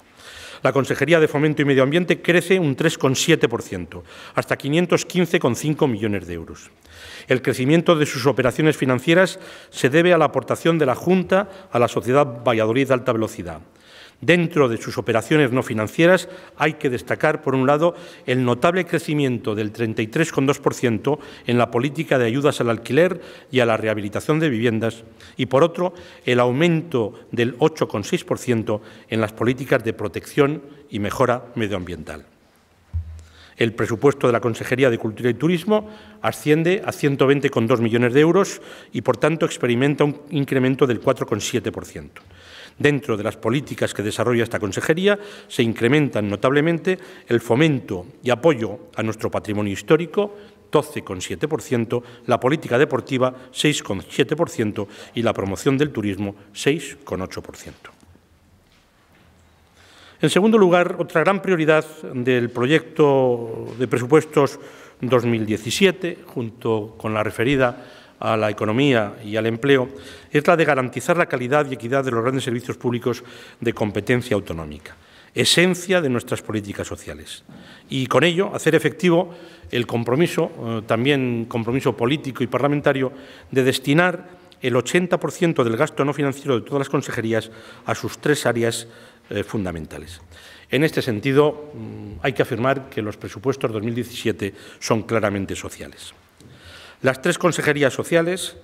La Consejería de Fomento y Medio Ambiente crece un 3,7%, hasta 515,5 millones de euros. El crecimiento de sus operaciones financieras se debe a la aportación de la Junta a la Sociedad Valladolid de Alta Velocidad, Dentro de sus operaciones no financieras hay que destacar, por un lado, el notable crecimiento del 33,2% en la política de ayudas al alquiler y a la rehabilitación de viviendas y, por otro, el aumento del 8,6% en las políticas de protección y mejora medioambiental. El presupuesto de la Consejería de Cultura y Turismo asciende a 120,2 millones de euros y, por tanto, experimenta un incremento del 4,7%. Dentro de las políticas que desarrolla esta consejería se incrementan notablemente el fomento y apoyo a nuestro patrimonio histórico, 12,7%, la política deportiva 6,7% y la promoción del turismo 6,8%. En segundo lugar, otra gran prioridad del proyecto de presupuestos 2017, junto con la referida a la economía y al empleo es la de garantizar la calidad y equidad de los grandes servicios públicos de competencia autonómica, esencia de nuestras políticas sociales. Y con ello hacer efectivo el compromiso, eh, también compromiso político y parlamentario, de destinar el 80% del gasto no financiero de todas las consejerías a sus tres áreas eh, fundamentales. En este sentido, mm, hay que afirmar que los presupuestos 2017 son claramente sociales. Las tres consejerías sociales,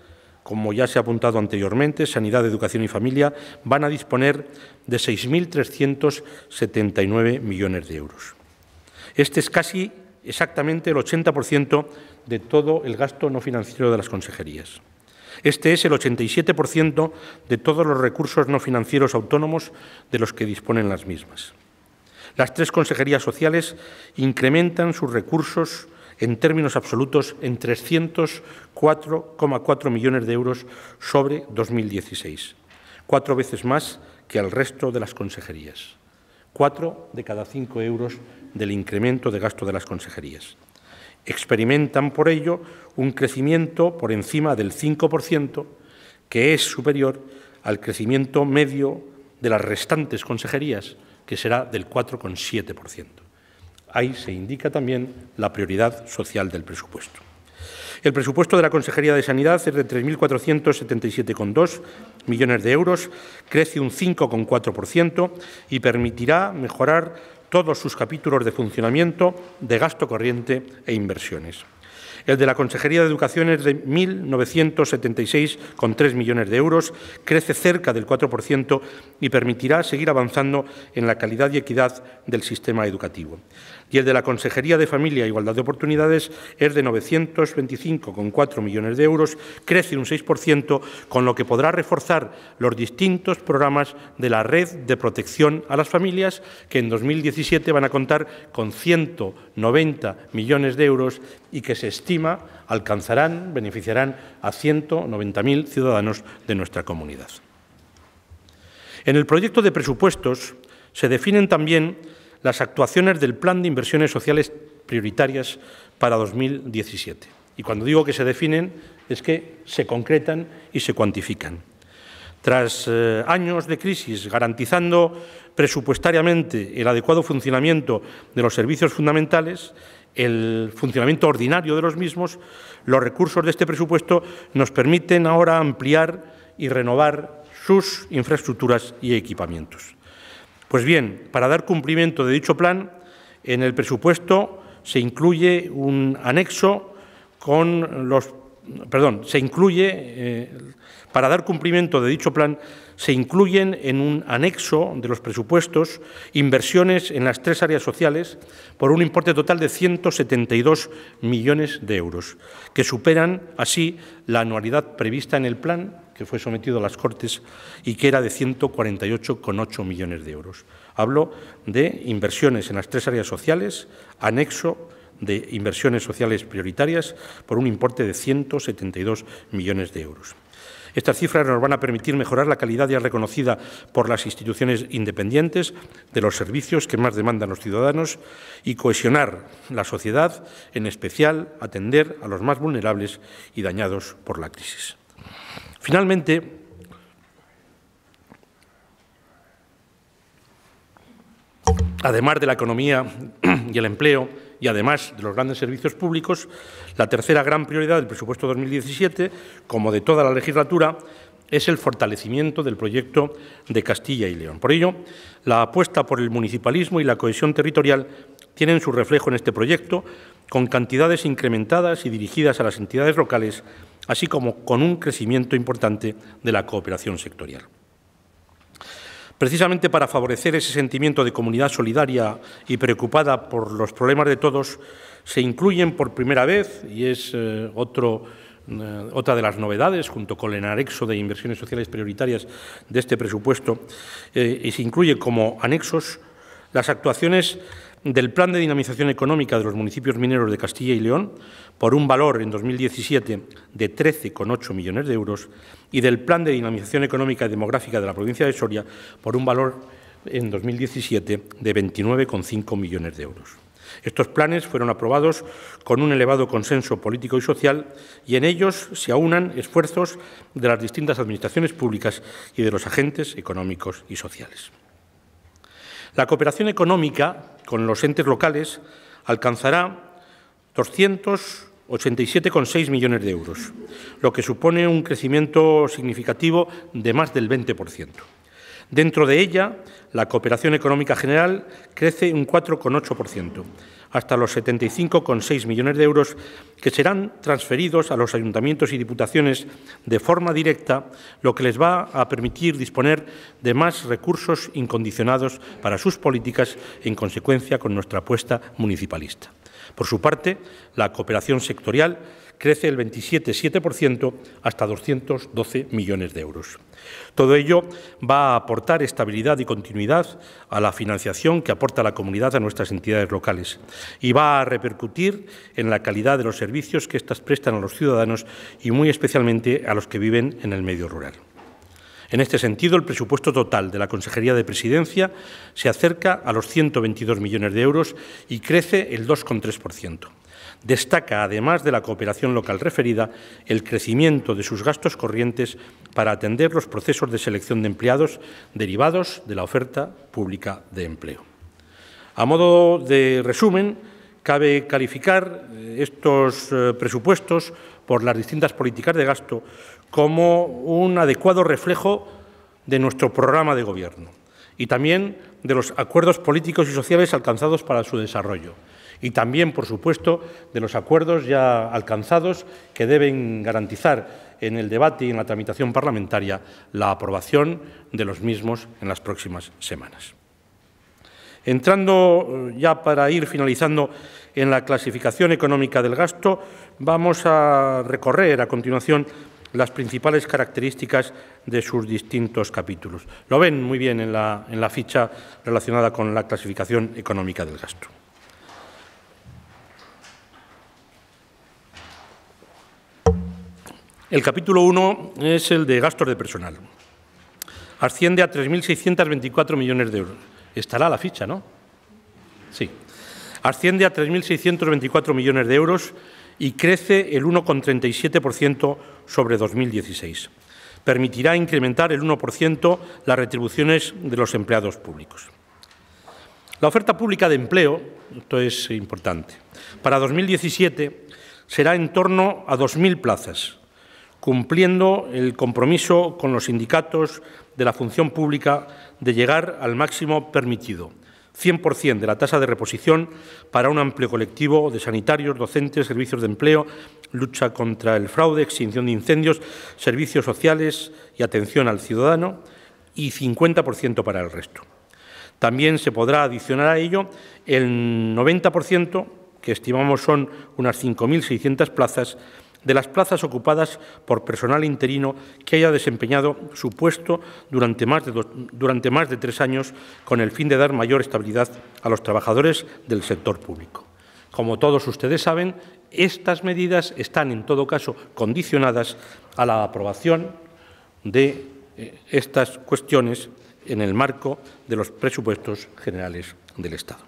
como ya se ha apuntado anteriormente, Sanidad, Educación y Familia, van a disponer de 6.379 millones de euros. Este es casi exactamente el 80% de todo el gasto no financiero de las consejerías. Este es el 87% de todos los recursos no financieros autónomos de los que disponen las mismas. Las tres consejerías sociales incrementan sus recursos en términos absolutos en 304,4 millones de euros sobre 2016, cuatro veces más que al resto de las consejerías. Cuatro de cada cinco euros del incremento de gasto de las consejerías. Experimentan, por ello, un crecimiento por encima del 5%, que es superior al crecimiento medio de las restantes consejerías, que será del 4,7%. Ahí se indica también la prioridad social del presupuesto. El presupuesto de la Consejería de Sanidad es de 3.477,2 millones de euros, crece un 5,4% y permitirá mejorar todos sus capítulos de funcionamiento, de gasto corriente e inversiones. El de la Consejería de Educación es de 1.976,3 millones de euros, crece cerca del 4% y permitirá seguir avanzando en la calidad y equidad del sistema educativo y el de la Consejería de Familia e Igualdad de Oportunidades es de 925,4 millones de euros, crece un 6%, con lo que podrá reforzar los distintos programas de la red de protección a las familias, que en 2017 van a contar con 190 millones de euros y que se estima alcanzarán, beneficiarán a 190.000 ciudadanos de nuestra comunidad. En el proyecto de presupuestos se definen también las actuaciones del Plan de Inversiones Sociales Prioritarias para 2017. Y cuando digo que se definen, es que se concretan y se cuantifican. Tras eh, años de crisis, garantizando presupuestariamente el adecuado funcionamiento de los servicios fundamentales, el funcionamiento ordinario de los mismos, los recursos de este presupuesto nos permiten ahora ampliar y renovar sus infraestructuras y equipamientos. Pues bien, para dar cumplimiento de dicho plan, en el presupuesto se incluye un anexo con los perdón, se incluye eh, para dar cumplimiento de dicho plan se incluyen en un anexo de los presupuestos inversiones en las tres áreas sociales por un importe total de 172 millones de euros, que superan así la anualidad prevista en el plan que fue sometido a las Cortes y que era de 148,8 millones de euros. Hablo de inversiones en las tres áreas sociales, anexo de inversiones sociales prioritarias por un importe de 172 millones de euros. Estas cifras nos van a permitir mejorar la calidad ya reconocida por las instituciones independientes de los servicios que más demandan los ciudadanos y cohesionar la sociedad, en especial atender a los más vulnerables y dañados por la crisis. Finalmente, además de la economía y el empleo, y además de los grandes servicios públicos, la tercera gran prioridad del presupuesto 2017, como de toda la legislatura, es el fortalecimiento del proyecto de Castilla y León. Por ello, la apuesta por el municipalismo y la cohesión territorial tienen su reflejo en este proyecto, con cantidades incrementadas y dirigidas a las entidades locales así como con un crecimiento importante de la cooperación sectorial. Precisamente para favorecer ese sentimiento de comunidad solidaria y preocupada por los problemas de todos, se incluyen por primera vez, y es eh, eh, otra de las novedades, junto con el anexo de inversiones sociales prioritarias de este presupuesto, eh, y se incluye como anexos las actuaciones del Plan de Dinamización Económica de los Municipios Mineros de Castilla y León, por un valor en 2017 de 13,8 millones de euros, y del Plan de Dinamización Económica y Demográfica de la provincia de Soria, por un valor en 2017 de 29,5 millones de euros. Estos planes fueron aprobados con un elevado consenso político y social y en ellos se aunan esfuerzos de las distintas administraciones públicas y de los agentes económicos y sociales. La cooperación económica con los entes locales alcanzará 287,6 millones de euros, lo que supone un crecimiento significativo de más del 20%. Dentro de ella, la cooperación económica general crece un 4,8% hasta los 75,6 millones de euros que serán transferidos a los ayuntamientos y diputaciones de forma directa, lo que les va a permitir disponer de más recursos incondicionados para sus políticas en consecuencia con nuestra apuesta municipalista. Por su parte, la cooperación sectorial crece el 27,7% hasta 212 millones de euros. Todo ello va a aportar estabilidad y continuidad a la financiación que aporta la comunidad a nuestras entidades locales y va a repercutir en la calidad de los servicios que éstas prestan a los ciudadanos y muy especialmente a los que viven en el medio rural. En este sentido, el presupuesto total de la Consejería de Presidencia se acerca a los 122 millones de euros y crece el 2,3%. Destaca, además de la cooperación local referida, el crecimiento de sus gastos corrientes para atender los procesos de selección de empleados derivados de la oferta pública de empleo. A modo de resumen, cabe calificar eh, estos eh, presupuestos por las distintas políticas de gasto como un adecuado reflejo de nuestro programa de gobierno y también de los acuerdos políticos y sociales alcanzados para su desarrollo y también, por supuesto, de los acuerdos ya alcanzados que deben garantizar en el debate y en la tramitación parlamentaria la aprobación de los mismos en las próximas semanas. Entrando eh, ya para ir finalizando en la clasificación económica del gasto, vamos a recorrer a continuación las principales características de sus distintos capítulos. Lo ven muy bien en la, ficha relacionada con la clasificación económica del gasto. El capítulo 1 es el de gastos de personal. Asciende a 3.624 millones de euros. Estará la ficha, ¿no? Sí. Asciende a 3.624 millones de euros y crece el 1,37% sobre 2016. Permitirá incrementar el 1% las retribuciones de los empleados públicos. La oferta pública de empleo, esto es importante, para 2017 será en torno a 2.000 plazas, cumpliendo el compromiso con los sindicatos de la función pública de llegar al máximo permitido, 100% de la tasa de reposición para un amplio colectivo de sanitarios, docentes, servicios de empleo, lucha contra el fraude, extinción de incendios, servicios sociales y atención al ciudadano, y 50% para el resto. También se podrá adicionar a ello el 90%, que estimamos son unas 5.600 plazas, de las plazas ocupadas por personal interino que haya desempeñado su puesto durante más, de durante más de tres años con el fin de dar mayor estabilidad a los trabajadores del sector público. Como todos ustedes saben, estas medidas están en todo caso condicionadas a la aprobación de eh, estas cuestiones en el marco de los presupuestos generales del Estado.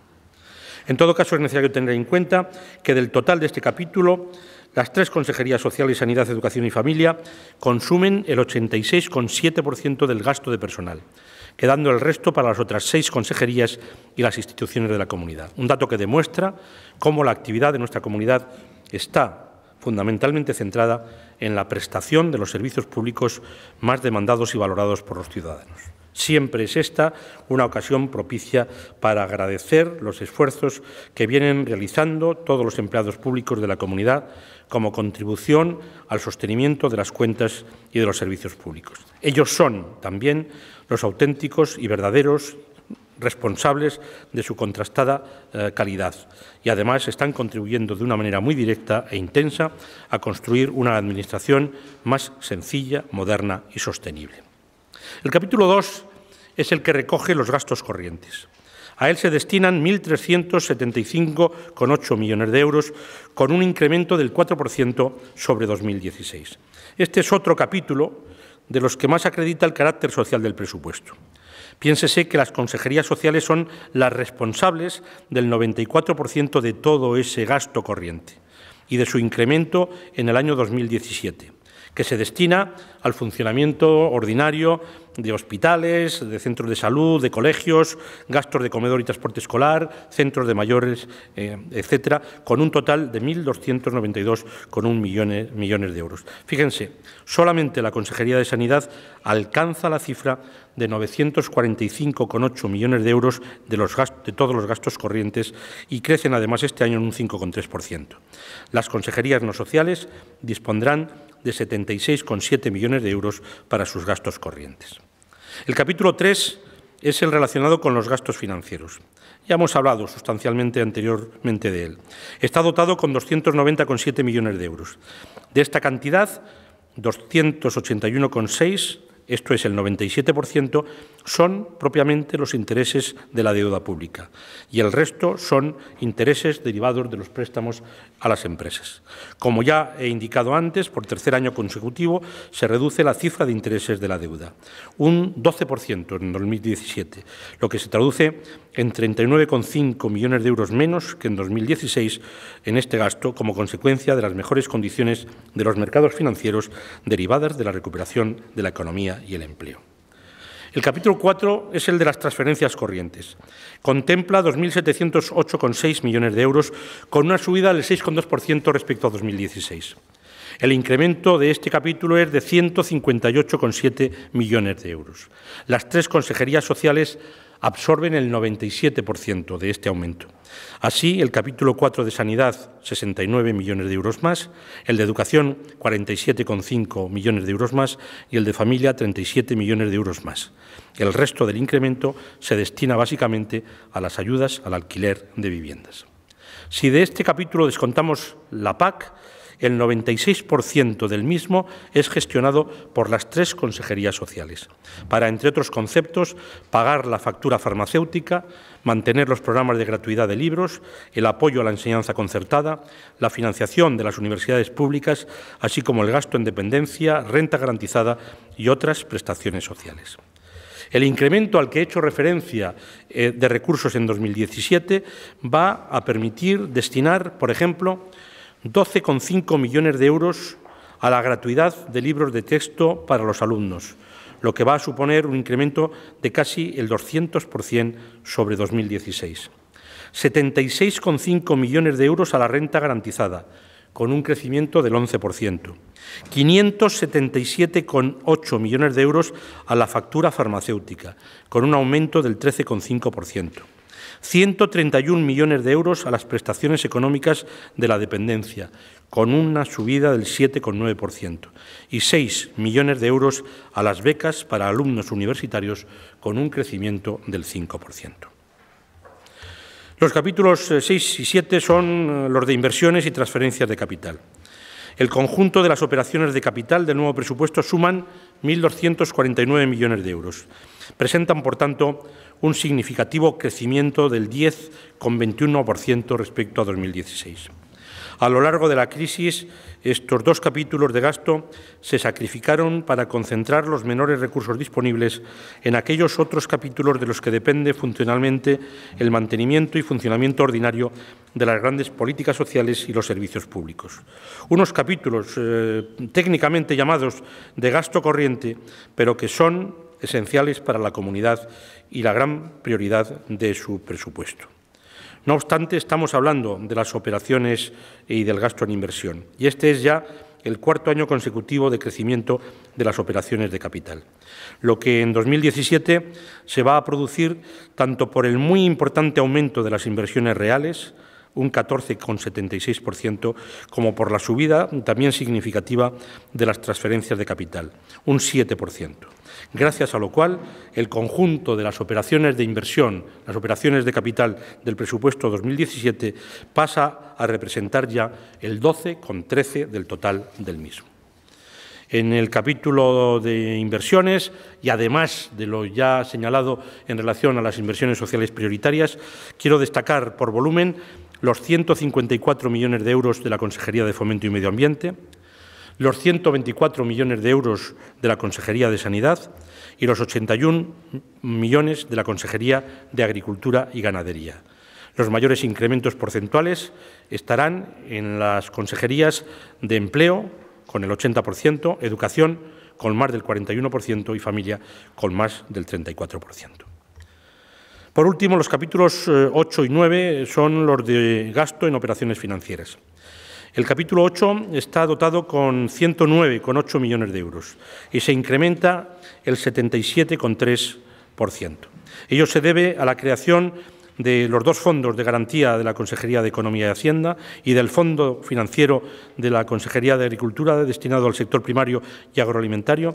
En todo caso, es necesario tener en cuenta que del total de este capítulo las tres consejerías sociales, sanidad, educación y familia consumen el 86,7% del gasto de personal, quedando el resto para las otras seis consejerías y las instituciones de la comunidad. Un dato que demuestra cómo la actividad de nuestra comunidad está fundamentalmente centrada en la prestación de los servicios públicos más demandados y valorados por los ciudadanos. Siempre es esta una ocasión propicia para agradecer los esfuerzos que vienen realizando todos los empleados públicos de la comunidad como contribución al sostenimiento de las cuentas y de los servicios públicos. Ellos son también los auténticos y verdaderos responsables de su contrastada eh, calidad y además están contribuyendo de una manera muy directa e intensa a construir una administración más sencilla, moderna y sostenible. El capítulo 2 es el que recoge los gastos corrientes. A él se destinan 1.375,8 millones de euros, con un incremento del 4% sobre 2016. Este es otro capítulo de los que más acredita el carácter social del presupuesto. Piénsese que las consejerías sociales son las responsables del 94% de todo ese gasto corriente y de su incremento en el año 2017 que se destina al funcionamiento ordinario de hospitales, de centros de salud, de colegios, gastos de comedor y transporte escolar, centros de mayores, eh, etcétera, con un total de 1.292,1 millones, millones de euros. Fíjense, solamente la Consejería de Sanidad alcanza la cifra de 945,8 millones de euros de, los de todos los gastos corrientes y crecen además este año en un 5,3%. Las consejerías no sociales dispondrán de 76,7 millones de euros para sus gastos corrientes. El capítulo 3 es el relacionado con los gastos financieros. Ya hemos hablado sustancialmente anteriormente de él. Está dotado con 290,7 millones de euros. De esta cantidad, 281,6, esto es el 97%, son propiamente los intereses de la deuda pública y el resto son intereses derivados de los préstamos a las empresas. Como ya he indicado antes, por tercer año consecutivo se reduce la cifra de intereses de la deuda, un 12% en 2017, lo que se traduce en 39,5 millones de euros menos que en 2016 en este gasto como consecuencia de las mejores condiciones de los mercados financieros derivadas de la recuperación de la economía y el empleo. El capítulo 4 es el de las transferencias corrientes. Contempla 2.708,6 millones de euros, con una subida del 6,2% respecto a 2016. El incremento de este capítulo es de 158,7 millones de euros. Las tres consejerías sociales absorben el 97% de este aumento. Así, el capítulo 4 de Sanidad, 69 millones de euros más, el de Educación, 47,5 millones de euros más y el de Familia, 37 millones de euros más. El resto del incremento se destina básicamente a las ayudas al alquiler de viviendas. Si de este capítulo descontamos la PAC, el 96% del mismo es gestionado por las tres consejerías sociales, para, entre otros conceptos, pagar la factura farmacéutica, mantener los programas de gratuidad de libros, el apoyo a la enseñanza concertada, la financiación de las universidades públicas, así como el gasto en dependencia, renta garantizada y otras prestaciones sociales. El incremento al que he hecho referencia eh, de recursos en 2017 va a permitir destinar, por ejemplo, 12,5 millones de euros a la gratuidad de libros de texto para los alumnos, lo que va a suponer un incremento de casi el 200% sobre 2016. 76,5 millones de euros a la renta garantizada, con un crecimiento del 11%. 577,8 millones de euros a la factura farmacéutica, con un aumento del 13,5%. 131 millones de euros a las prestaciones económicas de la dependencia, con una subida del 7,9%, y 6 millones de euros a las becas para alumnos universitarios, con un crecimiento del 5%. Los capítulos 6 eh, y 7 son eh, los de inversiones y transferencias de capital. El conjunto de las operaciones de capital del nuevo presupuesto suman 1.249 millones de euros. Presentan, por tanto, un significativo crecimiento del 10,21% respecto a 2016. A lo largo de la crisis, estos dos capítulos de gasto se sacrificaron para concentrar los menores recursos disponibles en aquellos otros capítulos de los que depende funcionalmente el mantenimiento y funcionamiento ordinario de las grandes políticas sociales y los servicios públicos. Unos capítulos eh, técnicamente llamados de gasto corriente, pero que son esenciales para la comunidad y la gran prioridad de su presupuesto. No obstante, estamos hablando de las operaciones y del gasto en inversión, y este es ya el cuarto año consecutivo de crecimiento de las operaciones de capital, lo que en 2017 se va a producir tanto por el muy importante aumento de las inversiones reales, un 14,76%, como por la subida también significativa de las transferencias de capital, un 7%. Gracias a lo cual, el conjunto de las operaciones de inversión, las operaciones de capital del presupuesto 2017 pasa a representar ya el 12,13% del total del mismo en el capítulo de inversiones y además de lo ya señalado en relación a las inversiones sociales prioritarias, quiero destacar por volumen los 154 millones de euros de la Consejería de Fomento y Medio Ambiente, los 124 millones de euros de la Consejería de Sanidad y los 81 millones de la Consejería de Agricultura y Ganadería. Los mayores incrementos porcentuales estarán en las consejerías de empleo, con el 80%, educación, con más del 41% y familia, con más del 34%. Por último, los capítulos 8 eh, y 9 son los de gasto en operaciones financieras. El capítulo 8 está dotado con 109,8 millones de euros y se incrementa el 77,3%. Ello se debe a la creación de los dos fondos de garantía de la Consejería de Economía y Hacienda y del Fondo Financiero de la Consejería de Agricultura destinado al sector primario y agroalimentario,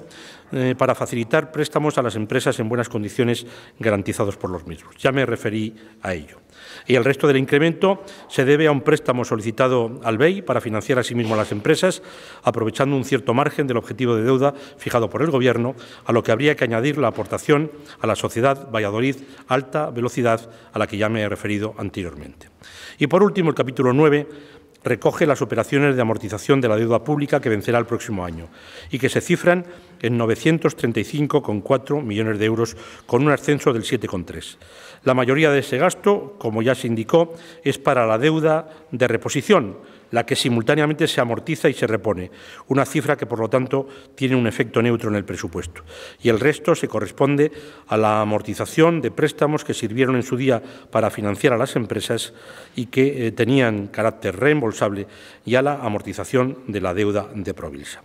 eh, para facilitar préstamos a las empresas en buenas condiciones garantizados por los mismos. Ya me referí a ello. Y el resto del incremento se debe a un préstamo solicitado al BEI para financiar a sí a las empresas, aprovechando un cierto margen del objetivo de deuda fijado por el Gobierno, a lo que habría que añadir la aportación a la sociedad Valladolid Alta Velocidad, a la que ya me he referido anteriormente. Y por último, el capítulo 9 recoge las operaciones de amortización de la deuda pública que vencerá el próximo año y que se cifran en 935,4 millones de euros con un ascenso del 7,3. La mayoría de ese gasto, como ya se indicó, es para la deuda de reposición, la que simultáneamente se amortiza y se repone, una cifra que por lo tanto tiene un efecto neutro en el presupuesto. Y el resto se corresponde a la amortización de préstamos que sirvieron en su día para financiar a las empresas y que eh, tenían carácter reembolsable y a la amortización de la deuda de provincia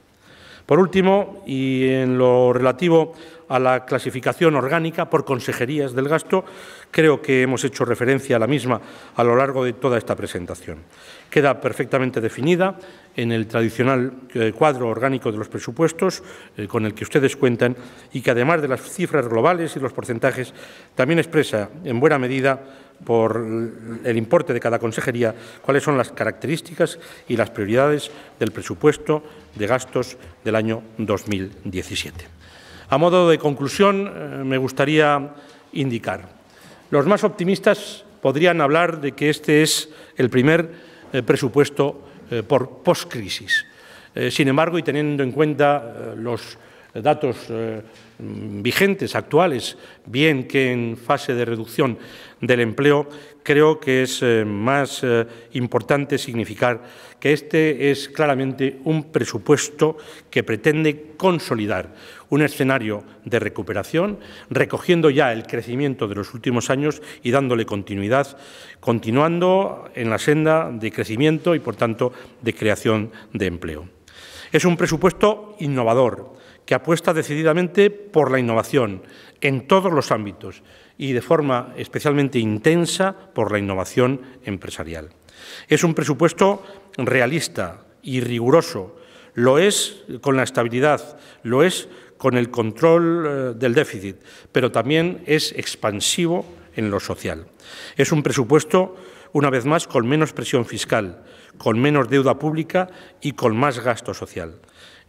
Por último, y en lo relativo a la clasificación orgánica por consejerías del gasto. Creo que hemos hecho referencia a la misma a lo largo de toda esta presentación. Queda perfectamente definida en el tradicional eh, cuadro orgánico de los presupuestos eh, con el que ustedes cuentan y que además de las cifras globales y los porcentajes también expresa en buena medida por el importe de cada consejería cuáles son las características y las prioridades del presupuesto de gastos del año 2017. A modo de conclusión, eh, me gustaría indicar. Los más optimistas podrían hablar de que este es el primer eh, presupuesto eh, por post-crisis. Sin embargo, y teniendo en cuenta los datos Mm, vigentes, actuales, bien que en fase de reducción del empleo, creo que es eh, más eh, importante significar que este es claramente un presupuesto que pretende consolidar un escenario de recuperación, recogiendo ya el crecimiento de los últimos años y dándole continuidad, continuando en la senda de crecimiento y, por tanto, de creación de empleo. Es un presupuesto innovador, que apuesta decididamente por la innovación en todos los ámbitos y de forma especialmente intensa por la innovación empresarial. Es un presupuesto realista y riguroso, lo es con la estabilidad, lo es con el control eh, del déficit, pero también es expansivo en lo social. Es un presupuesto, una vez más, con menos presión fiscal, con menos deuda pública y con más gasto social.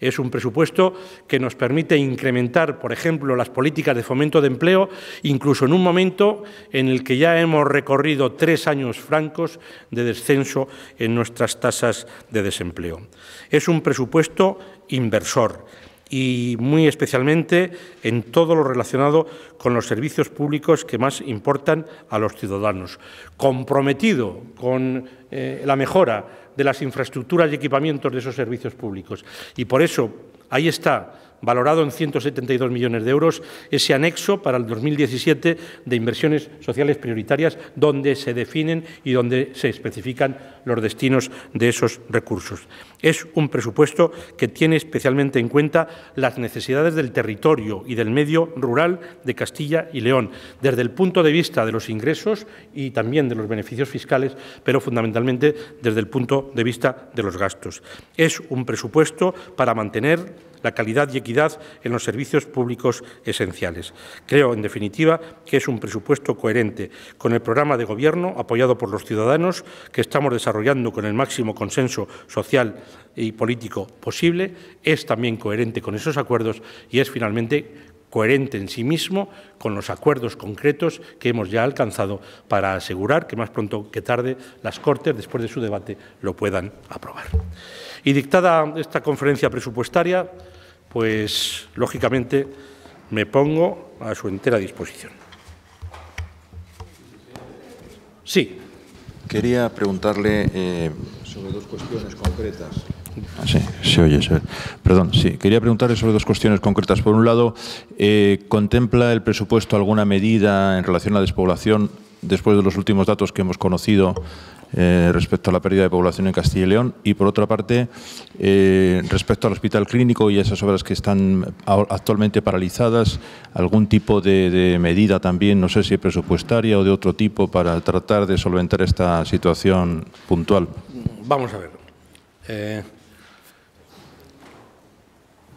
Es un presupuesto que nos permite incrementar, por ejemplo, las políticas de fomento de empleo, incluso en un momento en el que ya hemos recorrido tres años francos de descenso en nuestras tasas de desempleo. Es un presupuesto inversor y muy especialmente en todo lo relacionado con los servicios públicos que más importan a los ciudadanos. Comprometido con eh, la mejora de las infraestructuras y equipamientos de esos servicios públicos. Y por eso ahí está valorado en 172 millones de euros, ese anexo para el 2017 de inversiones sociales prioritarias, donde se definen y donde se especifican los destinos de esos recursos. Es un presupuesto que tiene especialmente en cuenta las necesidades del territorio y del medio rural de Castilla y León, desde el punto de vista de los ingresos y también de los beneficios fiscales, pero fundamentalmente desde el punto de vista de los gastos. Es un presupuesto para mantener la calidad y equidad en los servicios públicos esenciales. Creo, en definitiva, que es un presupuesto coherente con el programa de Gobierno apoyado por los ciudadanos que estamos desarrollando con el máximo consenso social y político posible, es también coherente con esos acuerdos y es finalmente coherente en sí mismo con los acuerdos concretos que hemos ya alcanzado para asegurar que más pronto que tarde las Cortes, después de su debate, lo puedan aprobar. Y dictada esta conferencia presupuestaria, pues lógicamente me pongo a su entera disposición. Sí. Quería preguntarle eh, sobre dos cuestiones concretas. Ah, sí, se oye, Perdón, sí. Quería preguntarle sobre dos cuestiones concretas. Por un lado, eh, ¿contempla el presupuesto alguna medida en relación a la despoblación después de los últimos datos que hemos conocido eh, respecto a la pérdida de población en Castilla y León y, por otra parte, eh, respecto al hospital clínico y esas obras que están actualmente paralizadas, algún tipo de, medida también, no sé si presupuestaria o de otro tipo, para tratar de solventar esta situación puntual. Vamos a ver. Eh,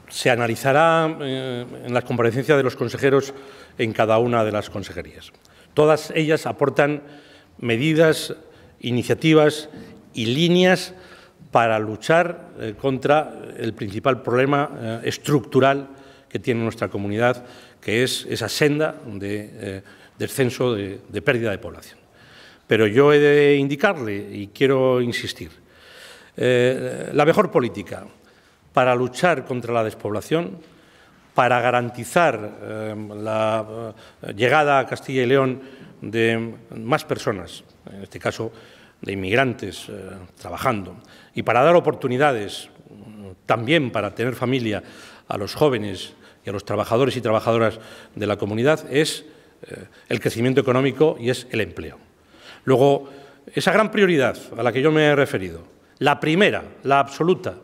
se analizará en las comparecencias de los consejeros en cada una de las consejerías. Todas ellas aportan medidas iniciativas y líneas para luchar eh, contra el principal problema eh, estructural que tiene nuestra comunidad, que es esa senda de eh, descenso, de, pérdida de población. Pero yo he de indicarle, y quiero insistir, la mejor política para luchar contra la despoblación, para garantizar la llegada a Castilla y León de más personas en este caso de inmigrantes eh, trabajando, y para dar oportunidades también para tener familia a los jóvenes y a los trabajadores y trabajadoras de la comunidad es eh, el crecimiento económico y es el empleo. Luego, esa gran prioridad a la que yo me he referido, la primera, la absoluta,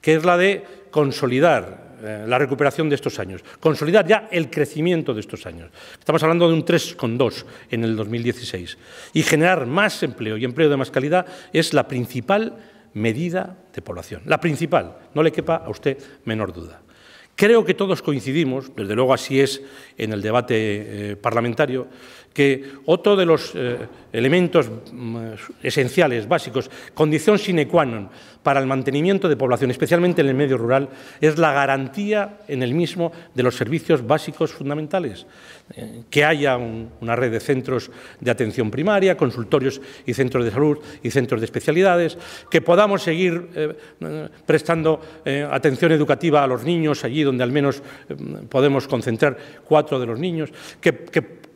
que es la de consolidar eh, la recuperación de estos años, consolidar ya el crecimiento de estos años. Estamos hablando de un 3,2 en el 2016. Y generar más empleo y empleo de más calidad es la principal medida de población. La principal, no le quepa a usted menor duda. Creo que todos coincidimos, desde luego así es en el debate eh, parlamentario, que otro de los eh, elementos mm, esenciales, básicos, condición sine qua non para el mantenimiento de población, especialmente en el medio rural, es la garantía en el mismo de los servicios básicos fundamentales. Eh, que haya una red de centros de atención primaria, consultorios y centros de salud y centros de especialidades, que podamos seguir eh, prestando atención educativa a los niños allí donde al menos podemos concentrar cuatro de los niños, que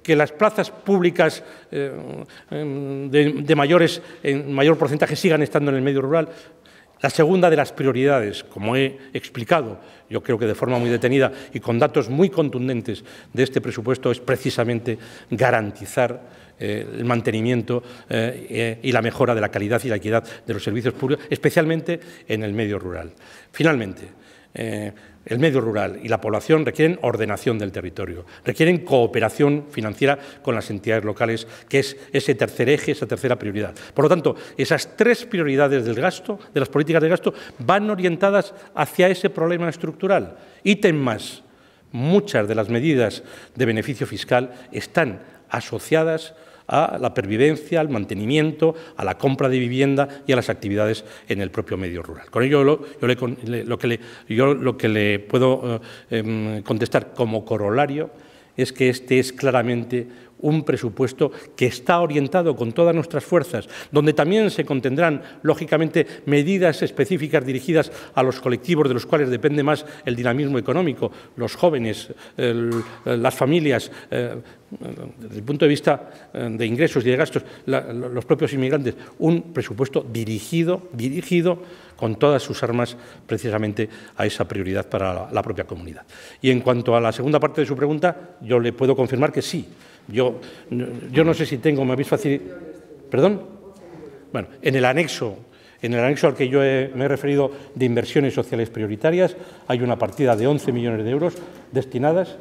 que las plazas públicas eh, em, de, mayores, en mayor porcentaje sigan estando en el medio rural. La segunda de las prioridades, como he explicado, yo creo que de forma muy detenida y con datos muy contundentes de este presupuesto, es precisamente garantizar eh, el mantenimiento eh, y la mejora de la calidad y la equidad de los servicios públicos, especialmente en el medio rural. Finalmente, el medio rural y la población requieren ordenación del territorio, requieren cooperación financiera con las entidades locales, que es ese tercer eje, esa tercera prioridad. Por lo tanto, esas tres prioridades del gasto, de las políticas de gasto, van orientadas hacia ese problema estructural. Ítem más, muchas de las medidas de beneficio fiscal están asociadas a la pervivencia, al mantenimiento, a la compra de vivienda y a las actividades en el propio medio rural. Con ello, lo, yo, lo, que, le, puedo eh, em, contestar como corolario es que este es claramente un presupuesto que está orientado con todas nuestras fuerzas, donde también se contendrán, lógicamente, medidas específicas dirigidas a los colectivos de los cuales depende más el dinamismo económico, los jóvenes, las familias, eh, desde el punto de vista eh, de ingresos y de gastos, los propios inmigrantes, un presupuesto dirigido, dirigido con todas sus armas precisamente a esa prioridad para la propia comunidad. Y en cuanto a la segunda parte de su pregunta, yo le puedo confirmar que sí, yo, yo no sé si tengo, me habéis facilitado. ¿Perdón? Bueno, en el anexo en el anexo al que yo me he referido de inversiones sociales prioritarias, hay una partida de 11 millones de euros destinadas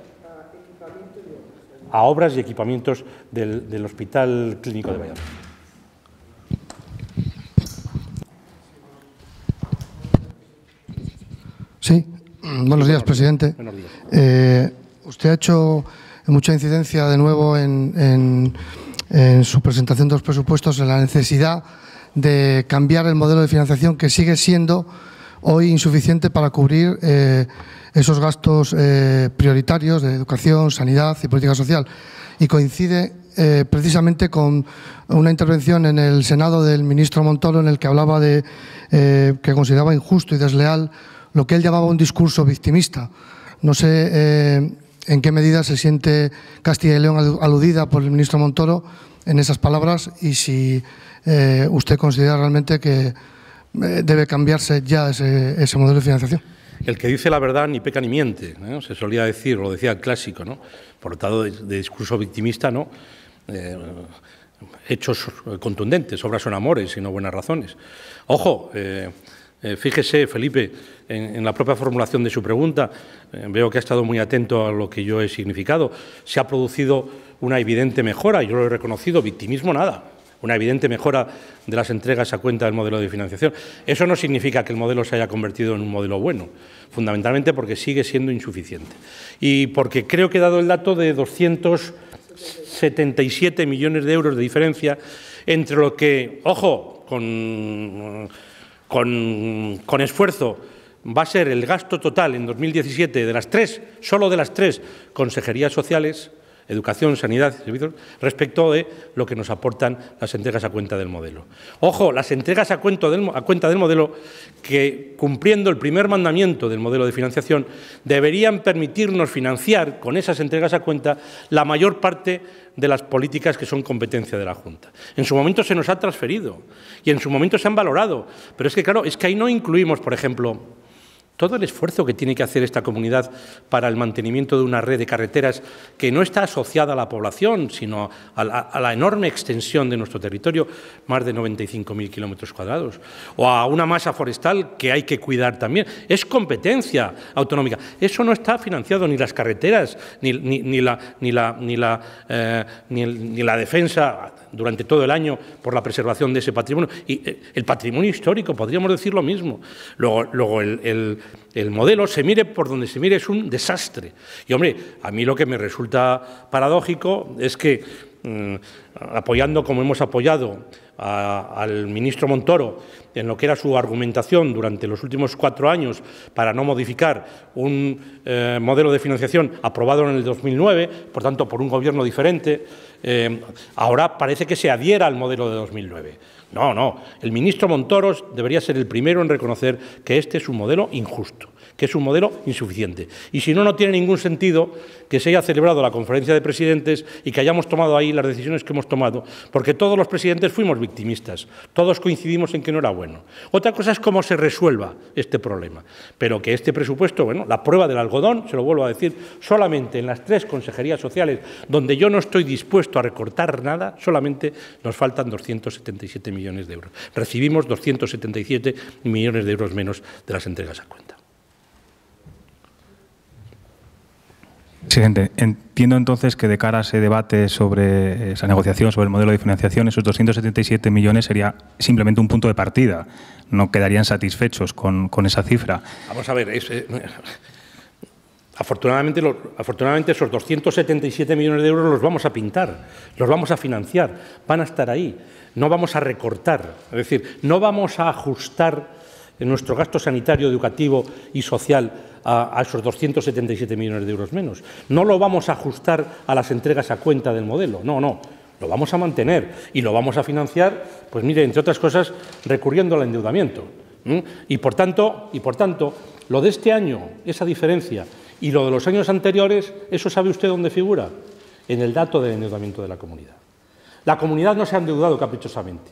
a obras y equipamientos del, del Hospital Clínico de Valladolid. Sí, buenos días, presidente. Eh, usted ha hecho mucha incidencia de nuevo en, su presentación de los presupuestos en la necesidad de cambiar el modelo de financiación que sigue siendo hoy insuficiente para cubrir eh, esos gastos eh, prioritarios de educación, sanidad y política social. Y coincide eh, precisamente con una intervención en el Senado del ministro Montoro en el que hablaba de que consideraba injusto y desleal lo que él llamaba un discurso victimista. No sé en qué medida se siente Castilla y León aludida por el ministro Montoro en esas palabras y si eh, usted considera realmente que eh, debe cambiarse ya ese, modelo de financiación. El que dice la verdad ni peca ni miente, ¿eh? se solía decir, lo decía el clásico, ¿no? por tanto, de, discurso victimista, ¿no? hechos contundentes, obras son amores y no buenas razones. Ojo, eh, eh, fíjese, Felipe, en, la propia formulación de su pregunta, eh, veo que ha estado muy atento a lo que yo he significado. Se ha producido una evidente mejora, yo lo he reconocido, victimismo nada, una evidente mejora de las entregas a cuenta del modelo de financiación. Eso no significa que el modelo se haya convertido en un modelo bueno, fundamentalmente porque sigue siendo insuficiente. Y porque creo que he dado el dato de 277 millones de euros de diferencia entre lo que, ojo, con con, esfuerzo va a ser el gasto total en 2017 de las tres, solo de las tres consejerías sociales, educación, sanidad y servicios, respecto de lo que nos aportan las entregas a cuenta del modelo. Ojo, las entregas a cuenta, del, a cuenta del, modelo, que cumpliendo el primer mandamiento del modelo de financiación, deberían permitirnos financiar con esas entregas a cuenta la mayor parte de las políticas que son competencia de la Junta. En su momento se nos ha transferido y en su momento se han valorado, pero es que, claro, es que ahí no incluimos, por ejemplo, todo el esfuerzo que tiene que hacer esta comunidad para el mantenimiento de una red de carreteras que no está asociada a la población, sino a la, enorme extensión de nuestro territorio, más de 95.000 kilómetros cuadrados, o a una masa forestal que hay que cuidar también. Es competencia autonómica. Eso no está financiado ni las carreteras, ni, la, ni, la, ni, la, eh, ni, ni la defensa durante todo el año por la preservación de ese patrimonio. Y eh, el patrimonio histórico, podríamos decir lo mismo. Luego, el, modelo, se mire por donde se mire, es un desastre. Y hombre, a mí lo que me resulta paradójico es que, mm, apoyando como hemos apoyado al ministro Montoro en lo que era su argumentación durante los últimos cuatro años para no modificar un eh, modelo de financiación aprobado en el 2009, por tanto, por un gobierno diferente, eh, ahora parece que se adhiera al modelo de 2009. No, no, el ministro Montoros debería ser el primero en reconocer que este es un modelo injusto que es un modelo insuficiente. Y si no, no tiene ningún sentido que se haya celebrado la conferencia de presidentes y que hayamos tomado ahí las decisiones que hemos tomado, porque todos los presidentes fuimos victimistas, todos coincidimos en que no era bueno. Otra cosa es cómo se resuelva este problema, pero que este presupuesto, bueno, la prueba del algodón, se lo vuelvo a decir, solamente en las tres consejerías sociales donde yo no estoy dispuesto a recortar nada, solamente nos faltan 277 millones de euros. Recibimos 277 millones de euros menos de las entregas a cuenta. gente. Entiendo entonces que de cara a ese debate sobre esa negociación, sobre el modelo de financiación, esos 277 millones sería simplemente un punto de partida. No quedarían satisfechos con, esa cifra. Vamos a ver, eh, afortunadamente, afortunadamente esos 277 millones de euros los vamos a pintar, los vamos a financiar, van a estar ahí. No vamos a recortar, es decir, no vamos a ajustar en nuestro gasto sanitario, educativo y social a, esos 277 millones de euros menos. No lo vamos a ajustar a las entregas a cuenta del modelo, no, no. Lo vamos a mantener y lo vamos a financiar, pues mire, entre otras cosas, recurriendo al endeudamiento. Y, por tanto, y por tanto, lo de este año, esa diferencia, y lo de los años anteriores, eso sabe usted dónde figura, en el dato del endeudamiento de la comunidad. La comunidad no se ha endeudado caprichosamente.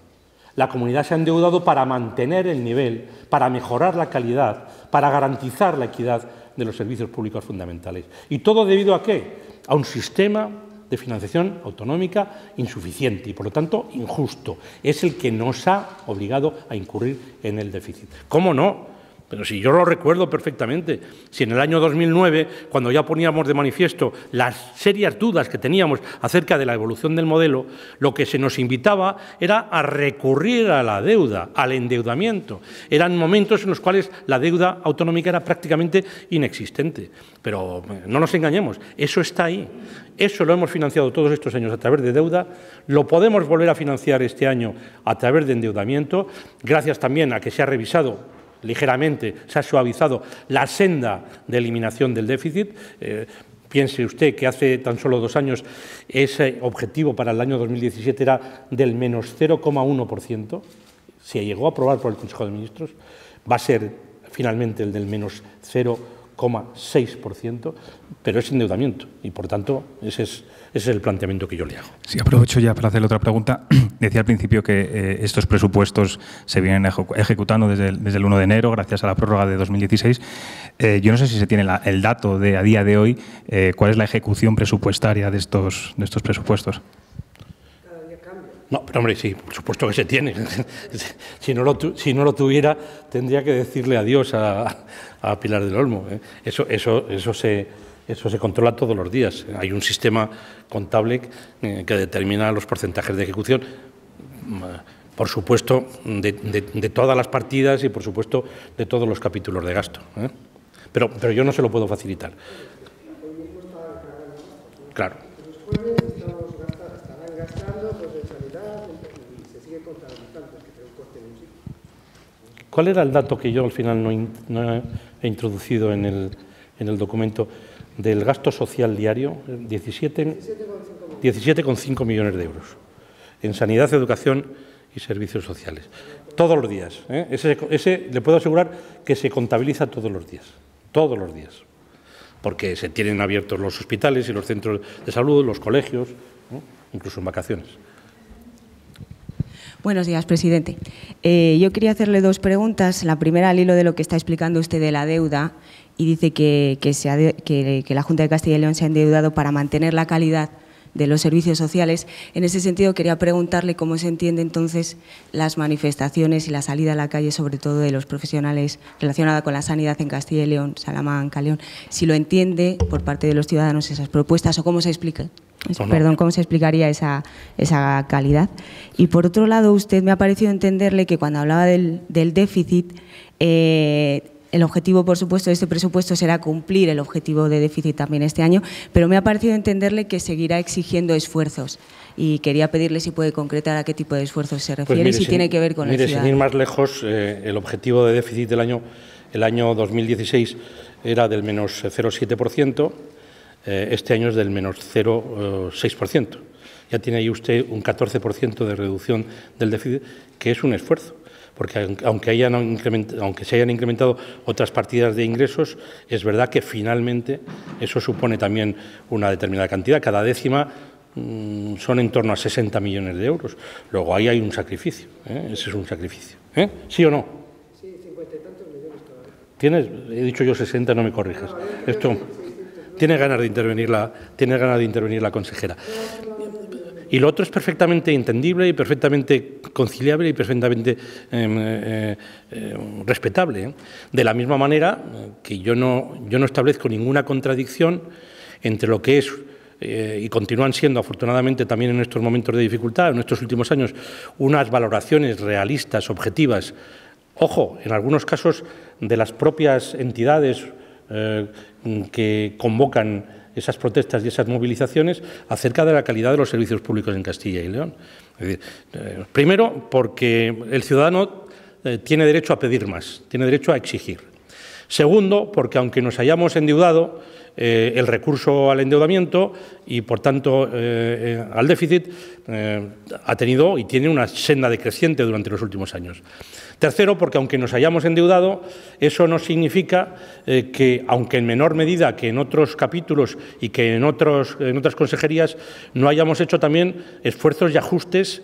La comunidad se ha endeudado para mantener el nivel, para mejorar la calidad, para garantizar la equidad de los servicios públicos fundamentales. ¿Y todo debido a qué? A un sistema de financiación autonómica insuficiente y, por lo tanto, injusto. Es el que nos ha obligado a incurrir en el déficit. ¿Cómo no? Pero si yo lo recuerdo perfectamente, si en el año 2009, cuando ya poníamos de manifiesto las serias dudas que teníamos acerca de la evolución del modelo, lo que se nos invitaba era a recurrir a la deuda, al endeudamiento. Eran momentos en los cuales la deuda autonómica era prácticamente inexistente. Pero eh, no nos engañemos, eso está ahí. Eso lo hemos financiado todos estos años a través de deuda, lo podemos volver a financiar este año a través de endeudamiento, gracias también a que se ha revisado ligeramente, se ha suavizado la senda de eliminación del déficit. Eh, piense usted que hace tan solo dos años ese objetivo para el año 2017 era del menos 0,1%. Se llegó a aprobar por el Consejo de Ministros. Va a ser finalmente el del menos 0,6%, pero es endeudamiento y por tanto ese es ese es el planteamiento que yo le hago. Sí, aprovecho ya para hacer otra pregunta. Decía al principio que eh, estos presupuestos se vienen ejecutando desde el, 1 de enero, gracias a la prórroga de 2016. Eh, yo no sé si se tiene el dato de a día de hoy, eh, cuál es la ejecución presupuestaria de estos, de estos presupuestos. No, pero hombre, sí, por supuesto que se tiene. si, no lo si no lo tuviera, tendría que decirle adiós a, Pilar del Olmo. Eso, eso, eso se eso se controla todos los días. Hay un sistema contable eh, que determina los porcentajes de ejecución por supuesto, de, todas las partidas y, por supuesto, de todos los capítulos de gasto. ¿eh? Pero, pero yo no se lo puedo facilitar. Claro. ¿Cuál era el dato que yo al final no, he introducido en el, en el documento? del gasto social diario, 17,5 millones de euros en sanidad, educación y servicios sociales. Todos los días. ¿eh? Ese, le puedo asegurar que se contabiliza todos los días. Todos los días. Porque se tienen abiertos los hospitales y los centros de salud, los colegios, incluso en vacaciones. Buenos días, presidente. Eh, yo quería hacerle dos preguntas. La primera al hilo de lo que está explicando usted de la deuda y dice que, que, la Junta de Castilla y León se ha endeudado para mantener la calidad de los servicios sociales. En ese sentido, quería preguntarle cómo se entiende entonces las manifestaciones y la salida a la calle, sobre todo de los profesionales relacionada con la sanidad en Castilla y León, Salamanca, León, si lo entiende por parte de los ciudadanos esas propuestas o cómo se explica. Pues Perdón, ¿cómo se explicaría esa, calidad? Y por otro lado, usted me ha parecido entenderle que cuando hablaba del, déficit, eh, el objetivo, por supuesto, de este presupuesto será cumplir el objetivo de déficit también este año, pero me ha parecido entenderle que seguirá exigiendo esfuerzos y quería pedirle si puede concretar a qué tipo de esfuerzos se pues refiere y si tiene que ver con el Mire, sin ir más lejos, eh, el objetivo de déficit del año, el año 2016 era del menos 0,7%, eh, este año es del menos 0,6%. Ya tiene ahí usted un 14% de reducción del déficit, que es un esfuerzo porque aunque, hayan aunque se hayan incrementado otras partidas de ingresos, es verdad que finalmente eso supone también una determinada cantidad. Cada décima mm, son en torno a 60 millones de euros. Luego ahí hay un sacrificio, ¿eh? ese es un sacrificio. ¿eh? ¿Sí o no? Sí, 50 y tantos millones todavía. ¿Tienes? He dicho yo 60, no me corrijas. Esto, tiene ganas de intervenir la, tiene ganas de intervenir la consejera. Y lo otro es perfectamente entendible y perfectamente conciliable y perfectamente em, eh, eh, respetable. ¿eh? De la misma manera que yo no, yo no establezco ninguna contradicción entre lo que es y continúan siendo, afortunadamente, también en estos momentos de dificultad, en estos últimos años, unas valoraciones realistas, objetivas, ojo, en algunos casos de las propias entidades que convocan esas protestas y esas movilizaciones acerca de la calidad de los servicios públicos en Castilla y León. Es decir, eh, primero, porque el ciudadano eh, tiene derecho a pedir más, tiene derecho a exigir. Segundo, porque aunque nos hayamos endeudado, eh, el recurso al endeudamiento y, por tanto, eh, eh, al déficit, ha tenido y tiene una senda decreciente durante los últimos años. Tercero, porque aunque nos hayamos endeudado, eso no significa que, aunque en menor medida que en otros capítulos y que en otras consejerías, no hayamos hecho también esfuerzos y ajustes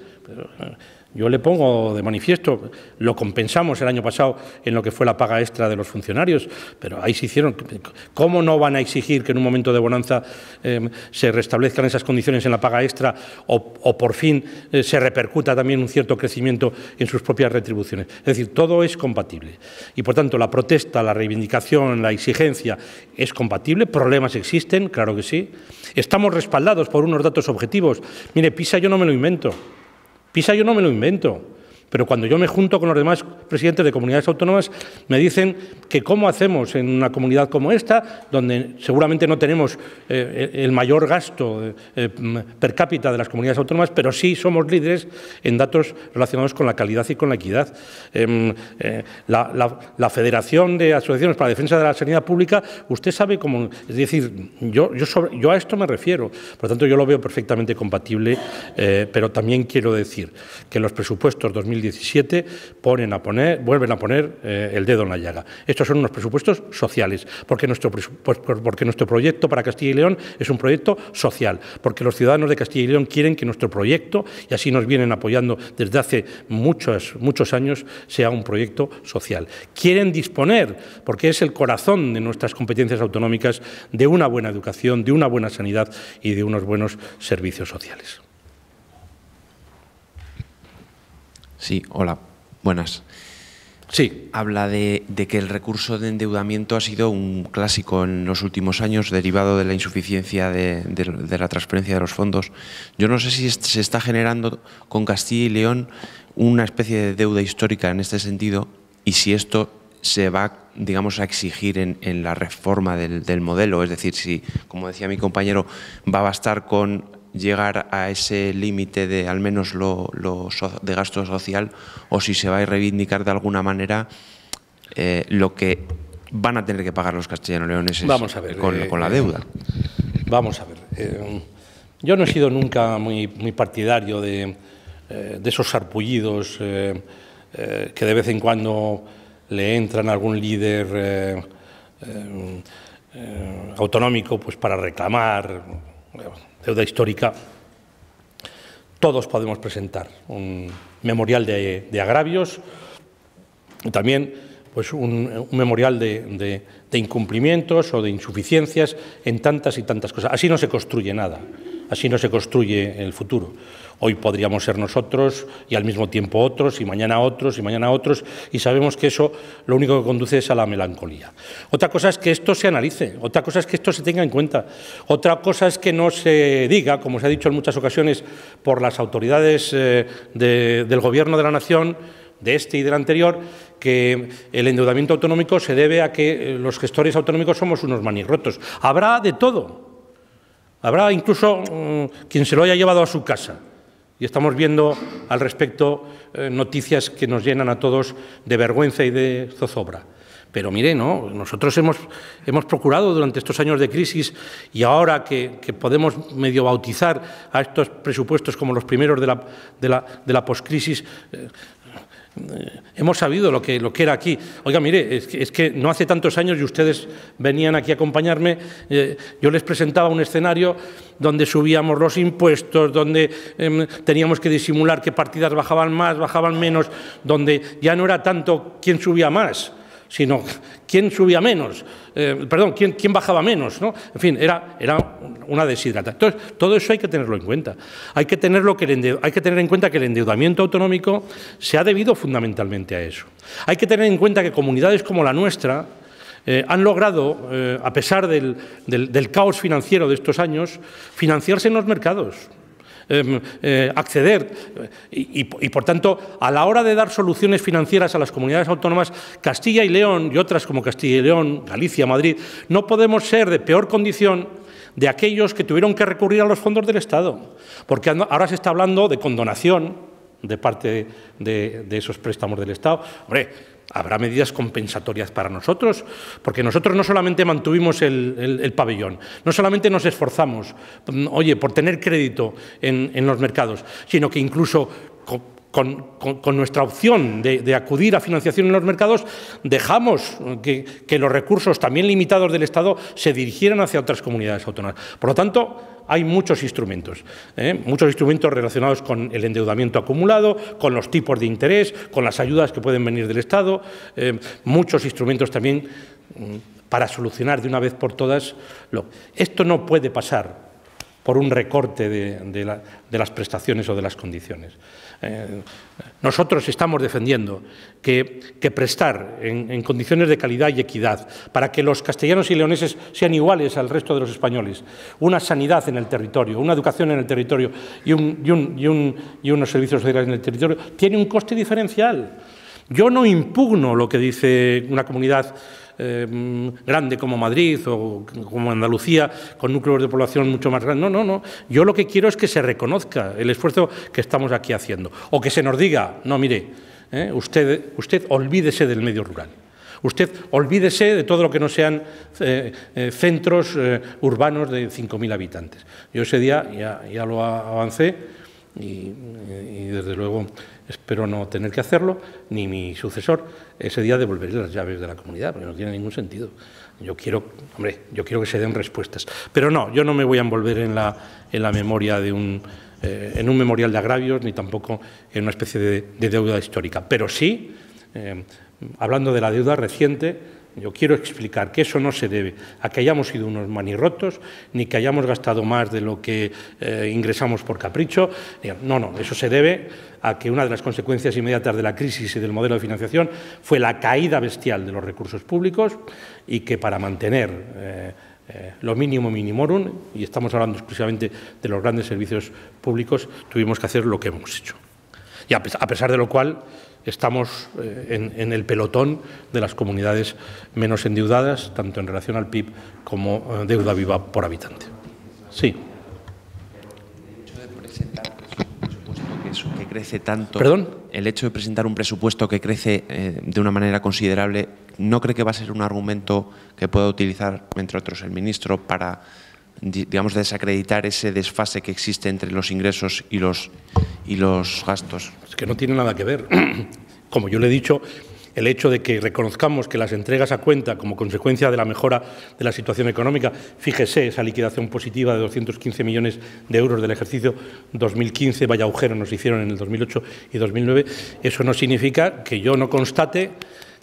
yo le pongo de manifiesto, lo compensamos el año pasado en lo que fue la paga extra de los funcionarios, pero ahí se hicieron. ¿Cómo no van a exigir que en un momento de bonanza eh, se restablezcan esas condiciones en la paga extra o, por fin eh, se repercuta también un cierto crecimiento en sus propias retribuciones? Es decir, todo es compatible. Y por tanto, la protesta, la reivindicación, la exigencia es compatible. Problemas existen, claro que sí. Estamos respaldados por unos datos objetivos. Mire, PISA yo no me lo invento. PISA yo no me lo invento. Pero cuando yo me junto con los demás presidentes de comunidades autónomas, me dicen que cómo hacemos en una comunidad como esta, donde seguramente no tenemos eh, el mayor gasto eh, mm, per cápita de las comunidades autónomas, pero sí somos líderes en datos relacionados con la calidad y con la equidad. Em, eh, la, Federación de Asociaciones para la Defensa de la Sanidad Pública, usted sabe cómo... Es decir, yo, yo, a esto me refiero. Por lo tanto, yo lo veo perfectamente compatible, pero también quiero decir que los presupuestos 2019 2017 ponen a poner, vuelven a poner eh, el dedo en la llaga. Estos son unos presupuestos sociales, pues, pues, porque nuestro, proyecto para Castilla y León es un proyecto social, porque los ciudadanos de Castilla y León quieren que nuestro proyecto, y así nos vienen apoyando desde hace muchos años, sea un proyecto social. Quieren disponer, porque es el corazón de nuestras competencias autonómicas, de una buena educación, de una buena sanidad y de unos buenos servicios sociales. Sí, hola, buenas. Sí. Habla de, que el recurso de endeudamiento ha sido un clásico en los últimos años derivado de la insuficiencia de, la transparencia de los fondos. Yo no sé si se está generando con Castilla y León una especie de deuda histórica en este sentido y si esto se va, digamos, a exigir en, la reforma del, modelo. Es decir, si, como decía mi compañero, va a bastar con llegar a ese límite de al menos lo, de gasto social o si se va a reivindicar de alguna manera eh, lo que van a tener que pagar los castellano-leoneses eh, con, la eh, deuda. Vamos a ver. yo no he sido nunca muy, muy partidario de, esos sarpullidos que de vez en cuando le entran a algún líder autonómico pues para reclamar deuda histórica, todos podemos presentar un memorial de, agravios agravios, también pues un, memorial de, incumplimientos o de insuficiencias en tantas y tantas cosas. Así no se construye nada, así no se construye el futuro. Hoy podríamos ser nosotros y al mismo tiempo otros y mañana otros y mañana otros y sabemos que eso lo único que conduce es a la melancolía. Otra cosa es que esto se analice, otra cosa es que esto se tenga en cuenta, otra cosa es que no se diga, como se ha dicho en muchas ocasiones por las autoridades eh, del Gobierno de la Nación, de este y del anterior, que el endeudamiento autonómico se debe a que eh, los gestores autonómicos somos unos manirrotos. Habrá de todo. Habrá incluso mm, quien se lo haya llevado a su casa. Y estamos viendo al respecto eh, noticias que nos llenan a todos de vergüenza y de zozobra. Pero mire, ¿no? nosotros hemos, hemos procurado durante estos años de crisis y ahora que, podemos medio bautizar a estos presupuestos como los primeros de la, de la, poscrisis, eh, eh, hemos sabido lo que, lo era aquí. Oiga, mire, es que, no hace tantos años y ustedes venían aquí a acompañarme, eh, yo les presentaba un escenario donde subíamos los impuestos, donde em, teníamos que disimular qué partidas bajaban más, bajaban menos, donde ya no era tanto quién subía más, sino quién subía menos, eh, perdón, quién, bajaba menos, ¿no? En fin, era, una deshidrata. Entonces, todo eso hay que tenerlo en cuenta. Hay que, hay que tener en cuenta que el endeudamiento autonómico se ha debido fundamentalmente a eso. Hay que tener en cuenta que comunidades como la nuestra, eh, han logrado, eh, a pesar del, caos financiero de estos años, financiarse en los mercados. Em, eh, acceder. Eh, y, por tanto, a la hora de dar soluciones financieras a las comunidades autónomas, Castilla y León y otras como Castilla y León, Galicia, Madrid, no podemos ser de peor condición de aquellos que tuvieron que recurrir a los fondos del Estado, porque ahora se está hablando de condonación de parte de, esos préstamos del Estado habrá medidas compensatorias para nosotros, porque nosotros no solamente mantuvimos el, pabellón, no solamente nos esforzamos, mm, oye, por tener crédito en, los mercados, sino que incluso con, nuestra opción de, acudir a financiación en los mercados, dejamos que, que los recursos, también limitados del Estado, se dirigieran hacia otras comunidades autónomas. Por lo tanto, hay muchos instrumentos, ¿eh? muchos instrumentos relacionados con el endeudamiento acumulado, con los tipos de interés, con las ayudas que pueden venir del Estado, ¿eh? muchos instrumentos también mm, para solucionar de una vez por todas. Lo... Esto no puede pasar por un recorte de las prestaciones o de las condiciones. Eh, nosotros estamos defendiendo que, prestar en, condiciones de calidad y equidad, para que los castellanos y leoneses sean iguales al resto de los españoles, una sanidad en el territorio, una educación en el territorio y, y unos servicios sociales en el territorio, tiene un coste diferencial. Yo no impugno lo que dice una comunidad eh, grande como Madrid o como Andalucía, con núcleos de población mucho más grandes. No, no, no. Yo lo que quiero es que se reconozca el esfuerzo que estamos aquí haciendo. O que se nos diga, no, mire, eh, usted, usted olvídese del medio rural. Usted olvídese de todo lo que no sean eh, centros urbanos de 5.000 habitantes. Yo ese día ya lo avancé y, desde luego espero no tener que hacerlo, ni mi sucesor, ese día devolveré las llaves de la comunidad, porque no tiene ningún sentido. Yo quiero, hombre, yo quiero que se den respuestas. Pero no, yo no me voy a envolver en la, en la memoria de un, eh, en un memorial de agravios, ni tampoco en una especie de, deuda histórica. Pero sí, eh, hablando de la deuda reciente, yo quiero explicar que eso no se debe a que hayamos sido unos manirrotos, ni que hayamos gastado más de lo que eh, ingresamos por capricho. Eh, no, no, eso se debe a que una de las consecuencias inmediatas de la crisis y del modelo de financiación fue la caída bestial de los recursos públicos y que para mantener... Eh, lo mínimo minimorum, y estamos hablando exclusivamente de los grandes servicios públicos, tuvimos que hacer lo que hemos hecho. Y a pesar de lo cual, estamos eh, en, el pelotón de las comunidades menos endeudadas, tanto en relación al PIB como eh, deuda viva por habitante. Sí. que crece tanto. ¿Perdón? El hecho de presentar un presupuesto que crece eh, de una manera considerable, ¿no cree que va a ser un argumento que pueda utilizar, entre otros, el ministro para digamos, desacreditar ese desfase que existe entre los ingresos y los, y los gastos. Es que no tiene nada que ver. Como yo le he dicho, el hecho de que reconozcamos que las entregas a cuenta como consecuencia de la mejora de la situación económica, fíjese esa liquidación positiva de 215 millones de euros del ejercicio 2015, vaya agujero nos hicieron en el 2008 y 2009, eso no significa que yo no constate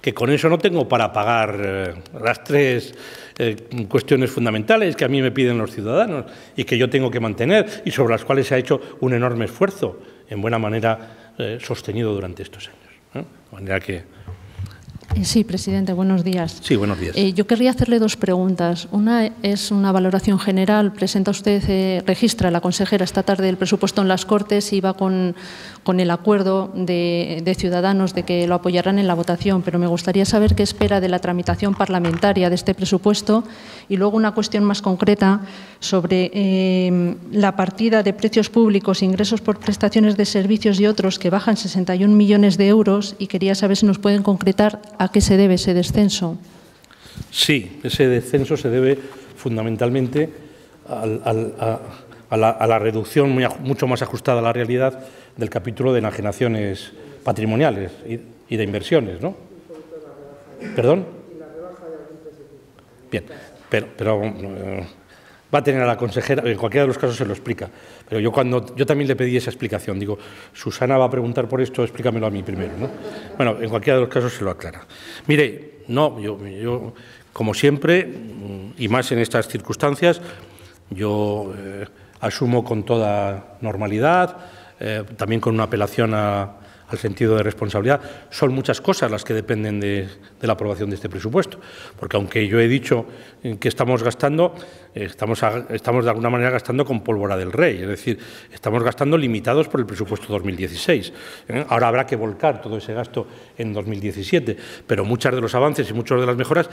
que con eso no tengo para pagar eh, las tres eh, cuestiones fundamentales que a mí me piden los ciudadanos y que yo tengo que mantener y sobre las cuales se ha hecho un enorme esfuerzo, en buena manera eh, sostenido durante estos años. que Sí, presidente, buenos días. Sí, buenos días. yo querría hacerle dos preguntas. Una es una valoración general. Presenta usted, registra la consejera esta tarde el presupuesto en las Cortes y va con, con el acuerdo de, Ciudadanos de que lo apoyarán en la votación, pero me gustaría saber qué espera de la tramitación parlamentaria de este presupuesto y luego una cuestión más concreta sobre eh, la partida de precios públicos, ingresos por prestaciones de servicios y otros que bajan 61 millones de euros y quería saber si nos pueden concretar a qué se debe ese descenso. Sí, ese descenso se debe fundamentalmente a, la, reducción mucho más ajustada a la realidad del capítulo de enajenaciones patrimoniales y, de inversiones, ¿no? ¿Perdón? Bien, pero, pero eh, va a tener a la consejera, en cualquiera de los casos se lo explica, pero yo, cuando, yo también le pedí esa explicación, digo, Susana va a preguntar por esto, explícamelo a mí primero, ¿no? Bueno, en cualquiera de los casos se lo aclara. Mire, no, yo, como siempre, y más en estas circunstancias, yo eh, asumo con toda normalidad eh, también con una apelación al sentido de responsabilidad. Son muchas cosas las que dependen de, de, la aprobación de este presupuesto, porque aunque yo he dicho que estamos gastando, eh, estamos, estamos de alguna manera gastando con pólvora del rey, es decir, estamos gastando limitados por el presupuesto 2016. ¿eh? Ahora habrá que volcar todo ese gasto en 2017, pero muchos de los avances y muchas de las mejoras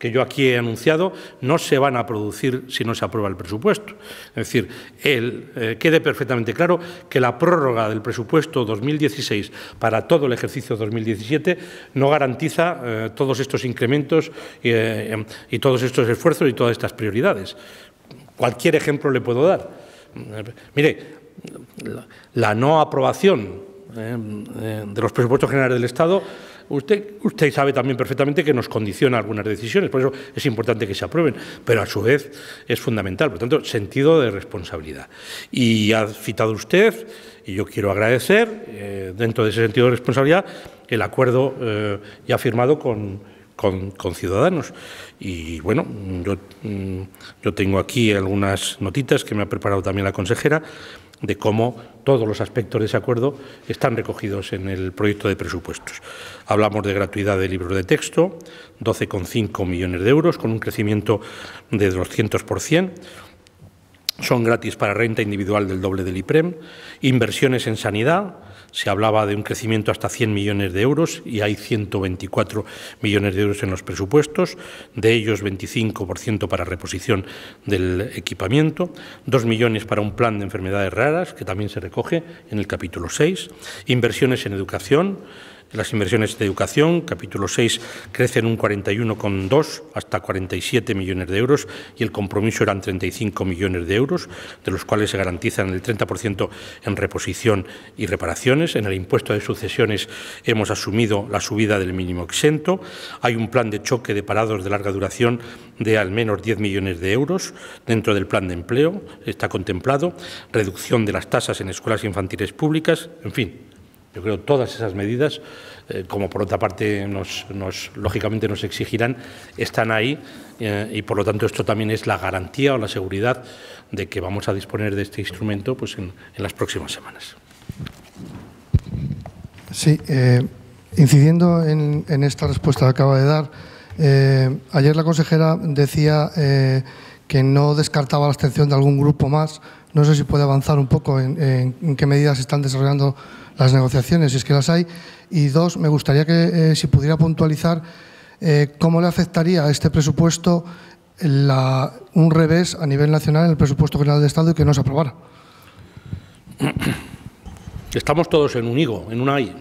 que yo aquí he anunciado no se van a producir si no se aprueba el presupuesto. Es decir, eh, quede perfectamente claro que la prórroga del presupuesto 2016 para todo el ejercicio 2017 no garantiza todos estos incrementos y todo todos estos esfuerzos y todas estas prioridades. Cualquier ejemplo le puedo dar. Mire, la no aprobación eh, eh, de los presupuestos generales del Estado, usted, usted sabe también perfectamente que nos condiciona algunas decisiones, por eso es importante que se aprueben, pero a su vez es fundamental, por tanto, sentido de responsabilidad. Y ha citado usted, y yo quiero agradecer, eh, dentro de ese sentido de responsabilidad, el acuerdo ya firmado con con, ciudadanos. Y bueno, yo, mm, yo tengo aquí algunas notitas que me ha preparado también la consejera de cómo todos los aspectos de ese acuerdo están recogidos en el proyecto de presupuestos. Hablamos de gratuidad de libros de texto, 12,5 millones de euros, con un crecimiento de 200%. Son gratis para renta individual del doble del IPREM. Inversiones en sanidad, se hablaba de un crecimiento hasta 100 millones de euros y hay 124 millones de euros en los presupuestos, de ellos 25% para reposición del equipamiento, 2 millones para un plan de enfermedades raras, que también se recoge en el capítulo 6, inversiones en educación, las inversiones de educación, capítulo 6, crecen un 41,2 hasta 47 millones de euros y el compromiso eran 35 millones de euros, de los cuales se garantizan el 30% en reposición y reparaciones. En el impuesto de sucesiones hemos asumido la subida del mínimo exento. Hay un plan de choque de parados de larga duración de al menos 10 millones de euros dentro del plan de empleo. Está contemplado reducción de las tasas en escuelas infantiles públicas, en fin, yo creo que todas esas medidas, eh, como por otra parte nos, lógicamente nos exigirán, están ahí eh, y por lo tanto esto también es la garantía o la seguridad de que vamos a disponer de este instrumento pues, en, las próximas semanas. Sí, eh, incidiendo en, esta respuesta que acaba de dar, ayer la consejera decía que no descartaba la abstención de algún grupo más. No sé si puede avanzar un poco en, qué medidas están desarrollando las negociaciones, si es que las hay. Y dos, me gustaría que, eh, si pudiera puntualizar, eh, cómo le afectaría a este presupuesto un revés a nivel nacional en el presupuesto general de Estado y que no se aprobara. Estamos todos en un higo, en un I.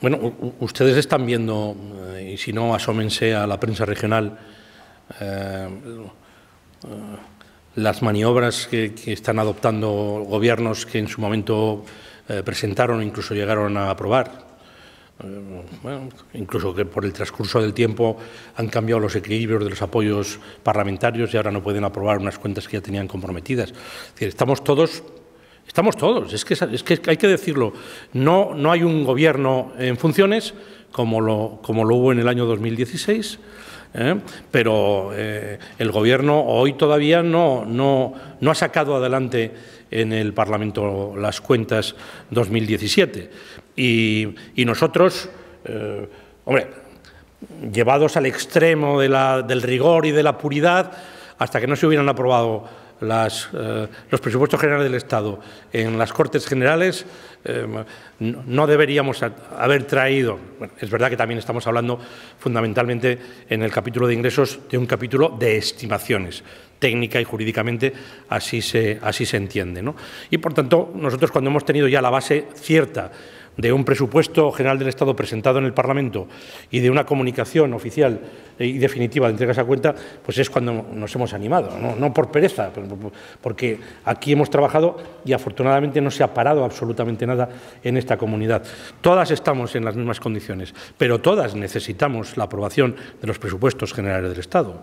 Bueno, ustedes están viendo, eh, y si no, asómense a la prensa regional las maniobras que, están adoptando gobiernos que en su momento eh, presentaron, incluso llegaron a aprobar. Eh, incluso que por el transcurso del tiempo han cambiado los equilibrios de los apoyos parlamentarios y ahora no pueden aprobar unas cuentas que ya tenían comprometidas. estamos todos Estamos todos, es que, es que, hay que decirlo. No, no hay un gobierno en funciones como lo, como lo hubo en el año 2016. ¿eh? pero eh, el Gobierno hoy todavía no, ha sacado adelante en el Parlamento las cuentas 2017. Y, nosotros, eh, hombre, llevados al extremo del rigor y de la puridad, hasta que no se hubieran aprobado eh, los presupuestos generales del Estado en las Cortes Generales, eh, no deberíamos haber traído, es verdad que también estamos hablando fundamentalmente en el capítulo de ingresos de un capítulo de estimaciones, técnica y jurídicamente así se, así se entiende. Y por tanto, nosotros cuando hemos tenido ya la base cierta de un presupuesto general del Estado presentado en el Parlamento y de una comunicación oficial y definitiva de entrega esa cuenta, pues es cuando nos hemos animado, no, por pereza, porque aquí hemos trabajado y afortunadamente no se ha parado absolutamente nada en esta comunidad. Todas estamos en las mismas condiciones, pero todas necesitamos la aprobación de los presupuestos generales del Estado.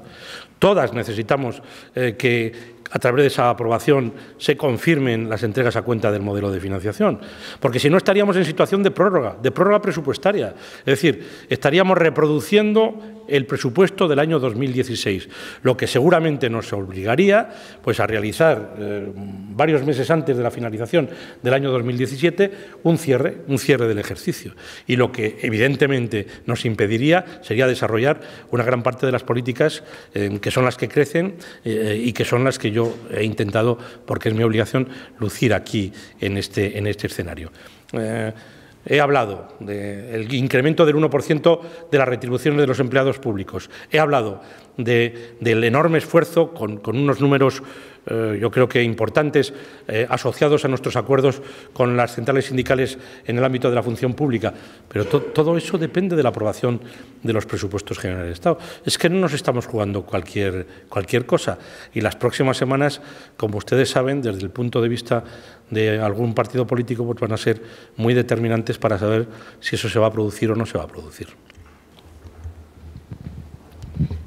Todas necesitamos eh, que a través de esa aprobación se confirmen las entregas a cuenta del modelo de financiación. Porque si no estaríamos en situación de prórroga, de prórroga presupuestaria. Es decir, estaríamos reproduciendo el presupuesto del año 2016, lo que seguramente nos obligaría pues, a realizar eh, varios meses antes de la finalización del año 2017 un cierre, un cierre del ejercicio. Y lo que evidentemente nos impediría sería desarrollar una gran parte de las políticas eh, que son las que crecen eh, y que son las que yo he intentado, porque es mi obligación, lucir aquí en este, en este escenario. He hablado del incremento del 1% de las retribuciones de los empleados públicos. He hablado del enorme esfuerzo, con unos números eh, yo creo que importantes, eh, asociados a nuestros acuerdos con las centrales sindicales en el ámbito de la función pública. Pero todo eso depende de la aprobación de los presupuestos generales del Estado. Es que no nos estamos jugando cualquier, cualquier cosa. Y las próximas semanas, como ustedes saben, desde el punto de vista de algún partido político, pues van a ser muy determinantes para saber si eso se va a producir o no se va a producir.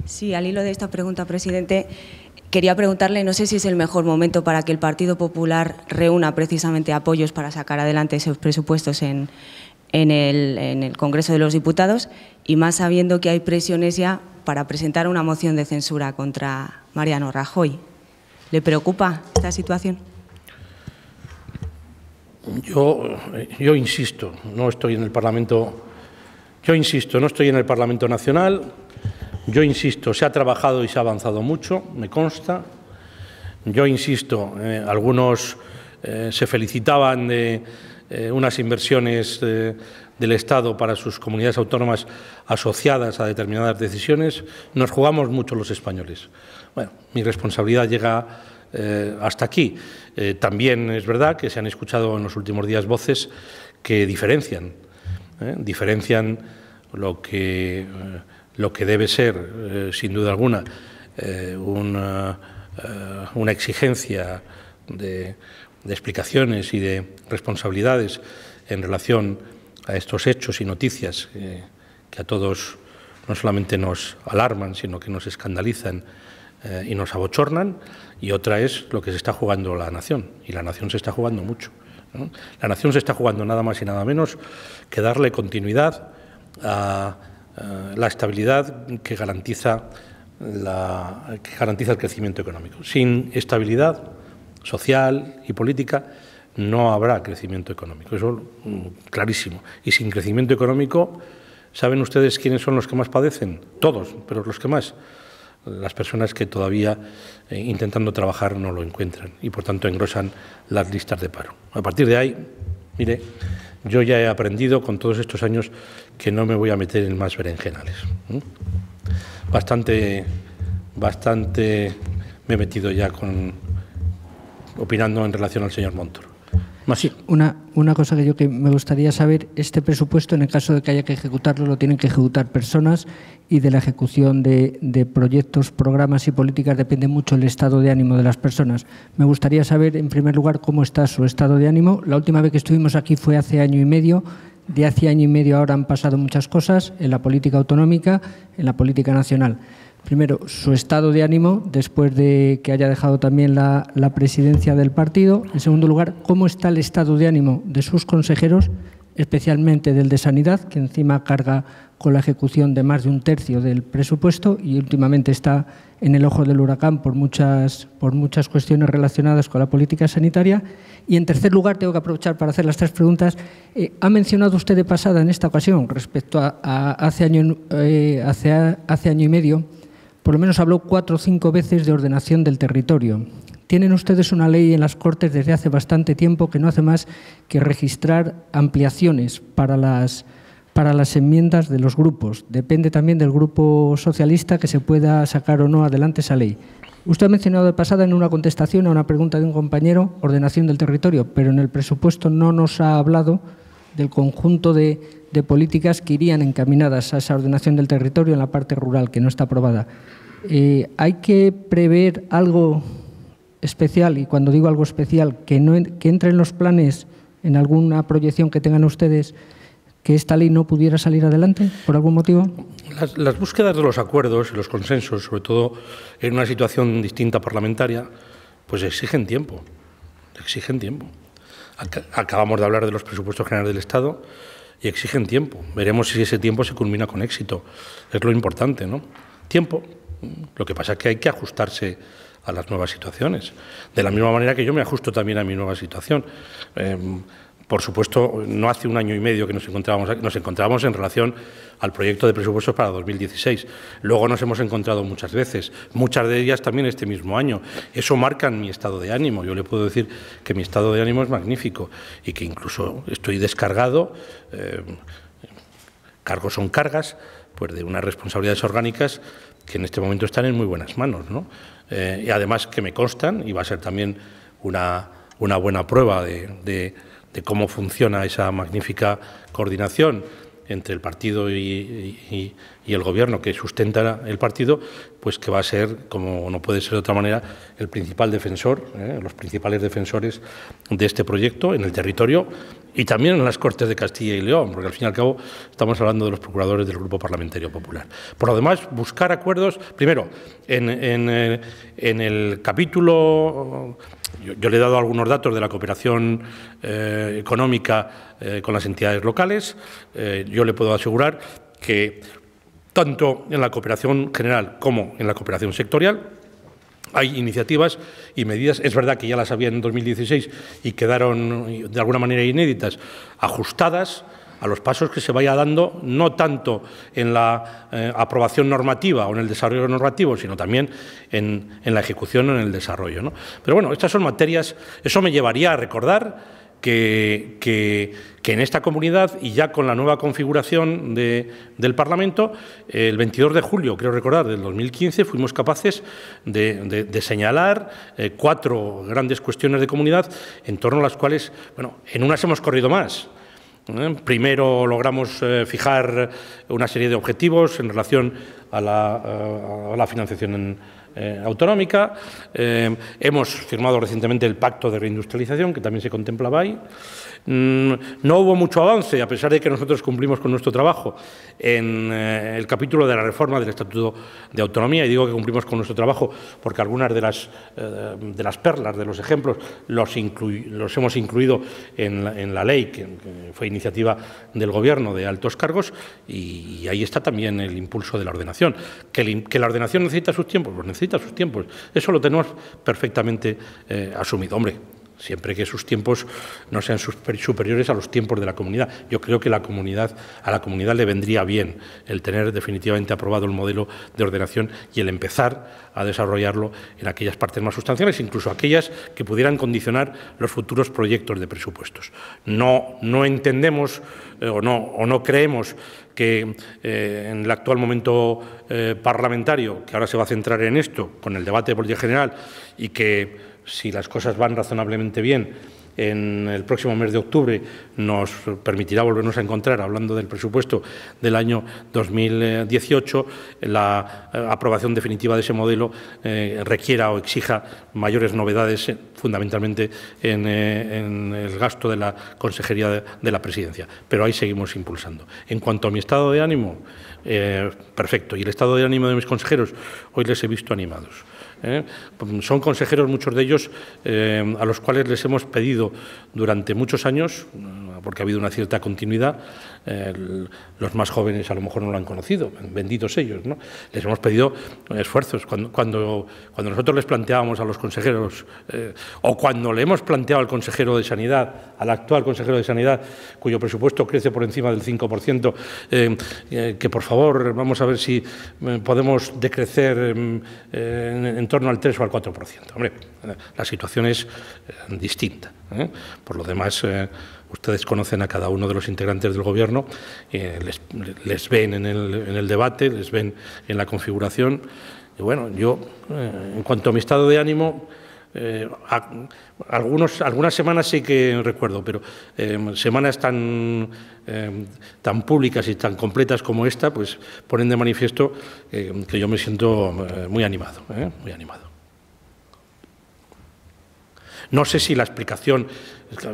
Sí, al hilo de esta pregunta, presidente, Quería preguntarle, no sé si es el mejor momento para que el Partido Popular reúna precisamente apoyos para sacar adelante esos presupuestos en, el, Congreso de los Diputados y más sabiendo que hay presiones ya para presentar una moción de censura contra Mariano Rajoy. ¿Le preocupa esta situación? yo eh, insisto, no estoy en el Parlamento. Yo insisto, no estoy en el Parlamento Nacional, yo insisto, se ha trabajado y se ha avanzado mucho, me consta. Yo insisto, eh, algunos eh, se felicitaban de eh, unas inversiones del Estado para sus comunidades autónomas asociadas a determinadas decisiones. Nos jugamos mucho los españoles. Bueno, mi responsabilidad llega hasta aquí. también es verdad que se han escuchado en los últimos días voces que diferencian, diferencian lo que lo que debe ser, eh, sin duda alguna, eh, eh, una, exigencia de, explicaciones y de responsabilidades en relación a estos hechos y noticias que a todos no solamente nos alarman, sino que nos escandalizan y nos abochornan, y otra es lo que se está jugando la nación, y la nación se está jugando mucho. La nación se está jugando nada más y nada menos que darle continuidad a eh, la estabilidad que garantiza, garantiza el crecimiento económico. Sin estabilidad social y política no habrá crecimiento económico, eso mm, clarísimo. Y sin crecimiento económico, ¿saben ustedes quiénes son los que más padecen? Todos, pero los que más. Las personas que todavía eh, intentando trabajar no lo encuentran y por tanto engrosan las listas de paro. A partir de ahí, mire, yo ya he aprendido con todos estos años que no me voy a meter en más berenjenales. Bastante, bastante me he metido ya con opinando en relación al señor Montoro. Una, cosa que yo me gustaría saber, este presupuesto, en el caso de que haya que ejecutarlo, lo tienen que ejecutar personas y de la ejecución de, de proyectos, programas y políticas depende mucho el estado de ánimo de las personas. Me gustaría saber, en primer lugar, cómo está su estado de ánimo. La última vez que estuvimos aquí fue hace año y medio. De hace año y medio ahora han pasado muchas cosas en la política autonómica, en la política nacional primero, su estado de ánimo después de que haya dejado también la, presidencia del partido. En segundo lugar, cómo está el estado de ánimo de sus consejeros, especialmente del de Sanidad, que encima carga con la ejecución de más de un tercio del presupuesto y últimamente está en el ojo del huracán por muchas, por muchas cuestiones relacionadas con la política sanitaria. Y en tercer lugar, tengo que aprovechar para hacer las tres preguntas. Eh, ha mencionado usted de pasada en esta ocasión, respecto a, hace, eh, hace, hace año y medio, por lo menos habló cuatro o cinco veces de ordenación del territorio. Tienen ustedes una ley en las Cortes desde hace bastante tiempo que no hace más que registrar ampliaciones para las, para las enmiendas de los grupos. Depende también del grupo socialista que se pueda sacar o no adelante esa ley. Usted ha mencionado de pasada en una contestación a una pregunta de un compañero ordenación del territorio, pero en el presupuesto no nos ha hablado del conjunto de de políticas que irían encaminadas a esa ordenación del territorio en la parte rural, que no está aprobada. Eh, ¿Hay que prever algo especial, y cuando digo algo especial, que, no, que entre en los planes, en alguna proyección que tengan ustedes, que esta ley no pudiera salir adelante por algún motivo? Las, las búsquedas de los acuerdos y los consensos, sobre todo en una situación distinta parlamentaria, pues exigen tiempo, exigen tiempo. Acabamos de hablar de los presupuestos generales del Estado, y exigen tiempo. Veremos si ese tiempo se culmina con éxito. Es lo importante, ¿no? Tiempo. Lo que pasa es que hay que ajustarse a las nuevas situaciones. De la misma manera que yo me ajusto también a mi nueva situación. Em, por supuesto, no hace un año y medio que nos encontrábamos, nos encontrábamos en relación al proyecto de presupuestos para 2016. Luego nos hemos encontrado muchas veces, muchas de ellas también este mismo año. Eso marca mi estado de ánimo. Yo le puedo decir que mi estado de ánimo es magnífico y que incluso estoy descargado. Eh, cargos son cargas, pues de unas responsabilidades orgánicas que en este momento están en muy buenas manos. Eh, y además que me constan, y va a ser también una, una buena prueba de de cómo funciona esa magnífica coordinación entre el partido y, el gobierno que sustenta el partido, pues que va a ser, como no puede ser de otra manera, el principal defensor, eh, los principales defensores de este proyecto en el territorio y también en las Cortes de Castilla y León, porque al fin y al cabo estamos hablando de los procuradores del Grupo Parlamentario Popular. Por lo demás, buscar acuerdos, primero, en, en eh, el capítulo yo, le he dado algunos datos de la cooperación eh, económica eh, con las entidades locales. Eh, yo le puedo asegurar que tanto en la cooperación general como en la cooperación sectorial hay iniciativas y medidas. Es verdad que ya las había en 2016 y quedaron de alguna manera inéditas, ajustadas a los pasos que se vaya dando, no tanto en la eh, aprobación normativa o en el desarrollo normativo, sino también en, la ejecución o en el desarrollo. Pero bueno, estas son materias, eso me llevaría a recordar que, en esta comunidad y ya con la nueva configuración del Parlamento, el 22 de julio, creo recordar, del 2015, fuimos capaces de, señalar eh, cuatro grandes cuestiones de comunidad en torno a las cuales, bueno, en unas hemos corrido más. ¿eh? Primero logramos eh, fijar una serie de objetivos en relación a la, eh, financiación autonómica. hemos firmado recientemente el Pacto de Reindustrialización, que también se contemplaba ahí. Mm, no hubo mucho avance, a pesar de que nosotros cumplimos con nuestro trabajo en eh, el capítulo de la reforma del Estatuto de Autonomía, y digo que cumplimos con nuestro trabajo porque algunas de las, eh, perlas, de los ejemplos, los, hemos incluido en la, ley, que, fue iniciativa del Gobierno de altos cargos, y, ahí está también el impulso de la ordenación. ¿Que, la ordenación necesita sus tiempos? Pues necesita sus tiempos. Eso lo tenemos perfectamente eh, asumido. Hombre, siempre que sus tiempos no sean superiores a los tiempos de la comunidad. Yo creo que a la comunidad le vendría bien el tener definitivamente aprobado el modelo de ordenación y el empezar a desarrollarlo en aquellas partes más sustanciales, incluso aquellas que pudieran condicionar los futuros proyectos de presupuestos. No, no entendemos eh, o, no, o no creemos que eh, en el actual momento eh, parlamentario, que ahora se va a centrar en esto, con el debate de política general, y que si las cosas van razonablemente bien, en el próximo mes de octubre nos permitirá volvernos a encontrar, hablando del presupuesto del año 2018, la eh, aprobación definitiva de ese modelo eh, requiera o exija mayores novedades, eh, fundamentalmente en, el gasto de la Consejería de, la Presidencia. Pero ahí seguimos impulsando. En cuanto a mi estado de ánimo, perfecto. Y el estado de ánimo de mis consejeros, hoy les he visto animados. ¿eh? Pues son consejeros, muchos de ellos, eh, a los cuales les hemos pedido durante muchos años, porque ha habido una cierta continuidad, los más jóvenes a lo mejor no lo han conocido, benditos ellos. ¿no? Les hemos pedido eh, esfuerzos. Cuando, cuando, nosotros les planteábamos a los consejeros, eh, o cuando le hemos planteado al consejero de Sanidad, al actual consejero de Sanidad, cuyo presupuesto crece por encima del 5%, eh, que por favor vamos a ver si mm, podemos decrecer mm, en, en, torno al 3 o al 4%. Hombre, la situación es distinta. Por lo demás... Ustedes conocen a cada uno de los integrantes del Gobierno, eh, les, ven en el, debate, les ven en la configuración. Y bueno, yo, eh, en cuanto a mi estado de ánimo, eh, algunos, algunas semanas sí que recuerdo, pero em, semanas tan, em, tan públicas y tan completas como esta, pues ponen de manifiesto que yo me siento muy animado, muy animado. No sé si la explicación,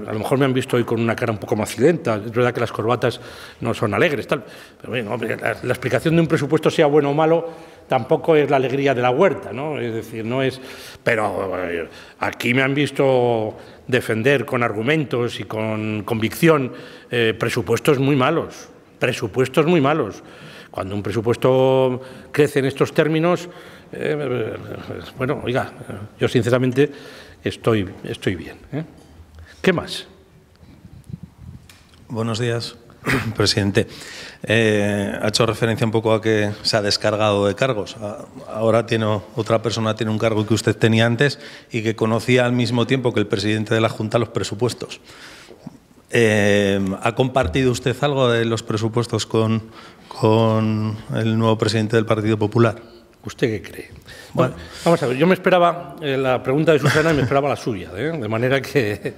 a lo mejor me han visto hoy con una cara un poco más es verdad que las corbatas no son alegres, tal, pero bueno, la, explicación de un presupuesto sea bueno o malo tampoco es la alegría de la huerta, ¿no? Es decir, no es. Pero eh, aquí me han visto defender con argumentos y con convicción eh, presupuestos muy malos, presupuestos muy malos. Cuando un presupuesto crece en estos términos, eh, bueno, oiga, yo sinceramente estoy, estoy bien. ¿eh? ¿Qué más? Buenos días, presidente. Eh, ha hecho referencia un poco a que se ha descargado de cargos. Ahora tiene otra persona tiene un cargo que usted tenía antes y que conocía al mismo tiempo que el presidente de la Junta los presupuestos. Eh, ¿Ha compartido usted algo de los presupuestos con, con el nuevo presidente del Partido Popular? ¿Usted qué cree? Bueno, vamos a ver, yo me esperaba eh, la pregunta de Susana y me esperaba la suya, ¿eh? de manera que,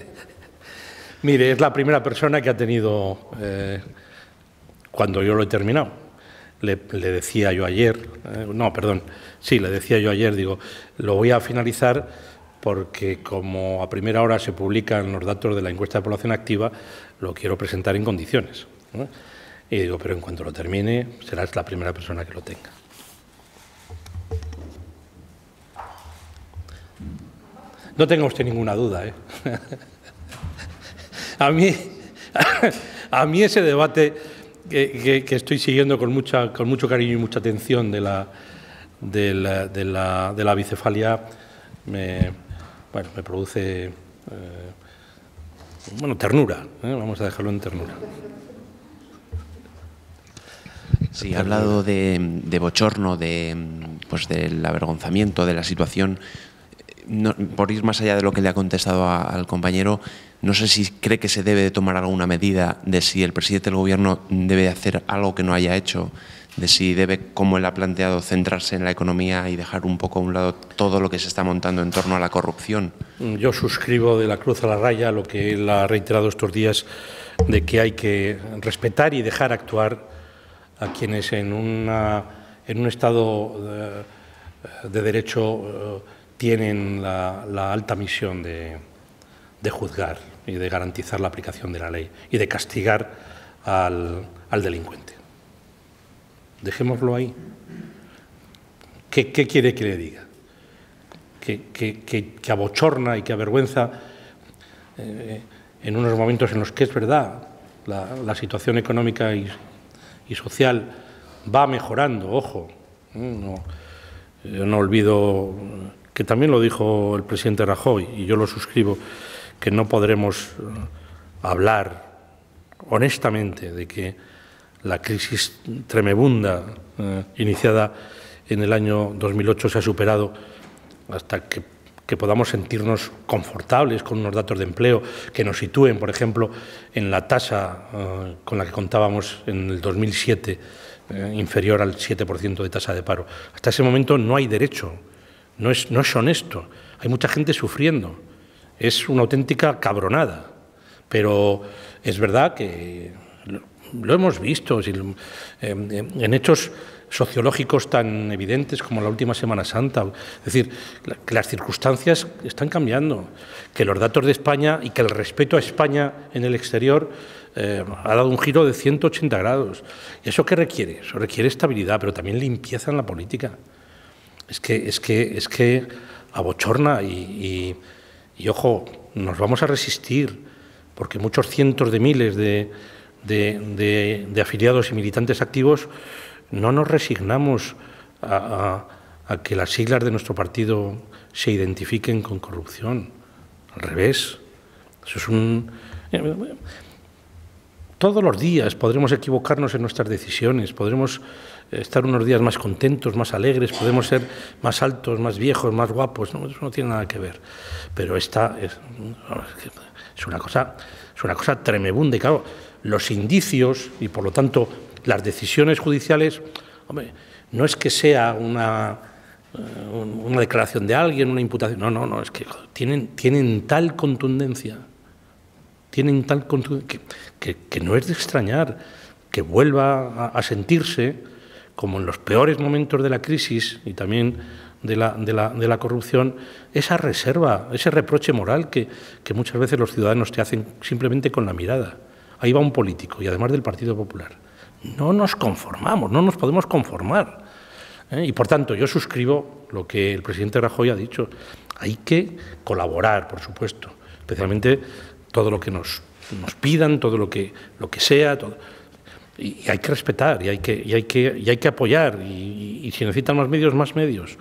mire, es la primera persona que ha tenido, eh, cuando yo lo he terminado, le, decía yo ayer, no, perdón, sí, le decía yo ayer, digo, lo voy a finalizar porque como a primera hora se publican los datos de la encuesta de población activa, lo quiero presentar en condiciones. Y digo, pero en cuanto lo termine, serás la primera persona que lo tenga. No tenga usted ninguna duda. ¿eh? a, mí, a mí ese debate que, estoy siguiendo con, mucha, con mucho cariño y mucha atención de la, de la, de bicefalia me, produce eh, bueno, ternura. ¿eh? Vamos a dejarlo en ternura. Sí, ha hablado de, de, bochorno, de, pues del avergonzamiento, de la situación por ir más allá de lo que le ha contestado al compañero, no sé si cree que se debe de tomar alguna medida de si el presidente del gobierno debe hacer algo que no haya hecho, de si debe, como él ha planteado, centrarse en la economía y dejar un poco a un lado todo lo que se está montando en torno a la corrupción. Mm, yo suscribo de la cruz a la raya lo que él ha reiterado estos días de que hay que respetar y dejar actuar a quienes en, una, en un Estado eh, de derecho eh, tienen la, alta misión de, juzgar y de garantizar la aplicación de la ley y de castigar al, delincuente. Dejémoslo ahí. ¿Qué, quiere que le diga? Que, abochorna y que avergüenza eh, en unos momentos en los que es verdad, la, situación económica y, social va mejorando, ojo. ¿eh? no olvido que también lo dijo el presidente Rajoy, y yo lo suscribo, que no podremos eh, hablar honestamente de que la crisis tremebunda eh, iniciada en el año 2008 se ha superado hasta que, podamos sentirnos confortables con unos datos de empleo que nos sitúen, por ejemplo, en la tasa eh, con la que contábamos en el 2007, inferior al 7% de tasa de paro. Hasta ese momento no hay derecho no es, no es honesto. Hay mucha gente sufriendo. Es una auténtica cabronada. Pero es verdad que lo hemos visto eh, en hechos sociológicos tan evidentes como la última Semana Santa. Es decir, que las circunstancias están cambiando, que los datos de España y que el respeto a España en el exterior eh, ha dado un giro de 180 grados. ¿Y ¿Eso qué requiere? requiere estabilidad, pero también limpieza en la política. Es que, es que, es que abochorna y, y, ojo, nos vamos a resistir, porque muchos cientos de miles de, afiliados y militantes activos no nos resignamos a, a, que las siglas de nuestro partido se identifiquen con corrupción. Al revés. Eso es un. Eh, todos los días podremos equivocarnos en nuestras decisiones, podremos estar unos días más contentos, más alegres, podemos ser más altos, más viejos, más guapos, no, eso no tiene nada que ver. Pero esta es, una cosa, es una cosa tremebunde, claro, los indicios y por lo tanto las decisiones judiciales, hombre, no es que sea una, eh, una declaración de alguien, una imputación, no, no, no, es que tienen, tienen tal contundencia, tienen tal que, no es de extrañar que vuelva a sentirse como en los peores momentos de la crisis y también de la, de la, corrupción, esa reserva, ese reproche moral que, que muchas veces los ciudadanos te hacen simplemente con la mirada. Ahí va un político, y además del Partido Popular. No nos conformamos, no nos podemos conformar. ¿eh? Y por tanto, yo suscribo lo que el presidente Rajoy ha dicho. Hay que colaborar, por supuesto, especialmente todo lo que nos, nos pidan, todo lo que, lo que sea y hay que respetar y hay que, hay que, hay que apoyar y, si necesitan más medios, más medios.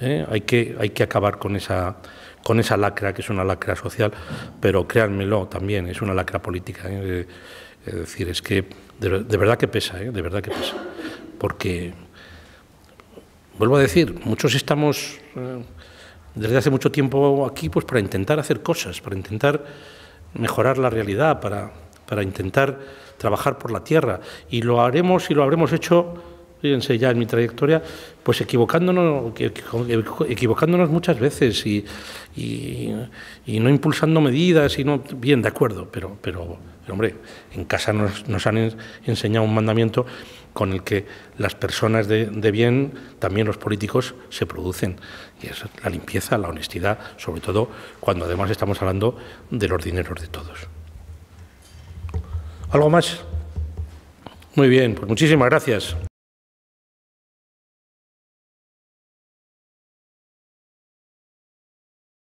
¿eh? Hay, que, hay que acabar con esa, con esa lacra, que es una lacra social, pero créanmelo también, es una lacra política. ¿eh? Eh, es decir, es que de, verdad que pesa, de verdad que pesa. Porque, vuelvo a decir, muchos estamos desde hace mucho tiempo aquí pues para intentar hacer cosas, para intentar mejorar la realidad, para, para intentar trabajar por la tierra. Y lo haremos y lo habremos hecho, fíjense ya en mi trayectoria, pues equivocándonos, equivocándonos muchas veces y, no impulsando medidas. Y no, bien, de acuerdo, pero, pero, hombre, en casa nos, han enseñado un mandamiento con el que las personas de, bien, también los políticos, se producen. Y es la limpieza, la honestidad, sobre todo cuando además estamos hablando de los dineros de todos. ¿Algo más? Muy bien, pues muchísimas gracias.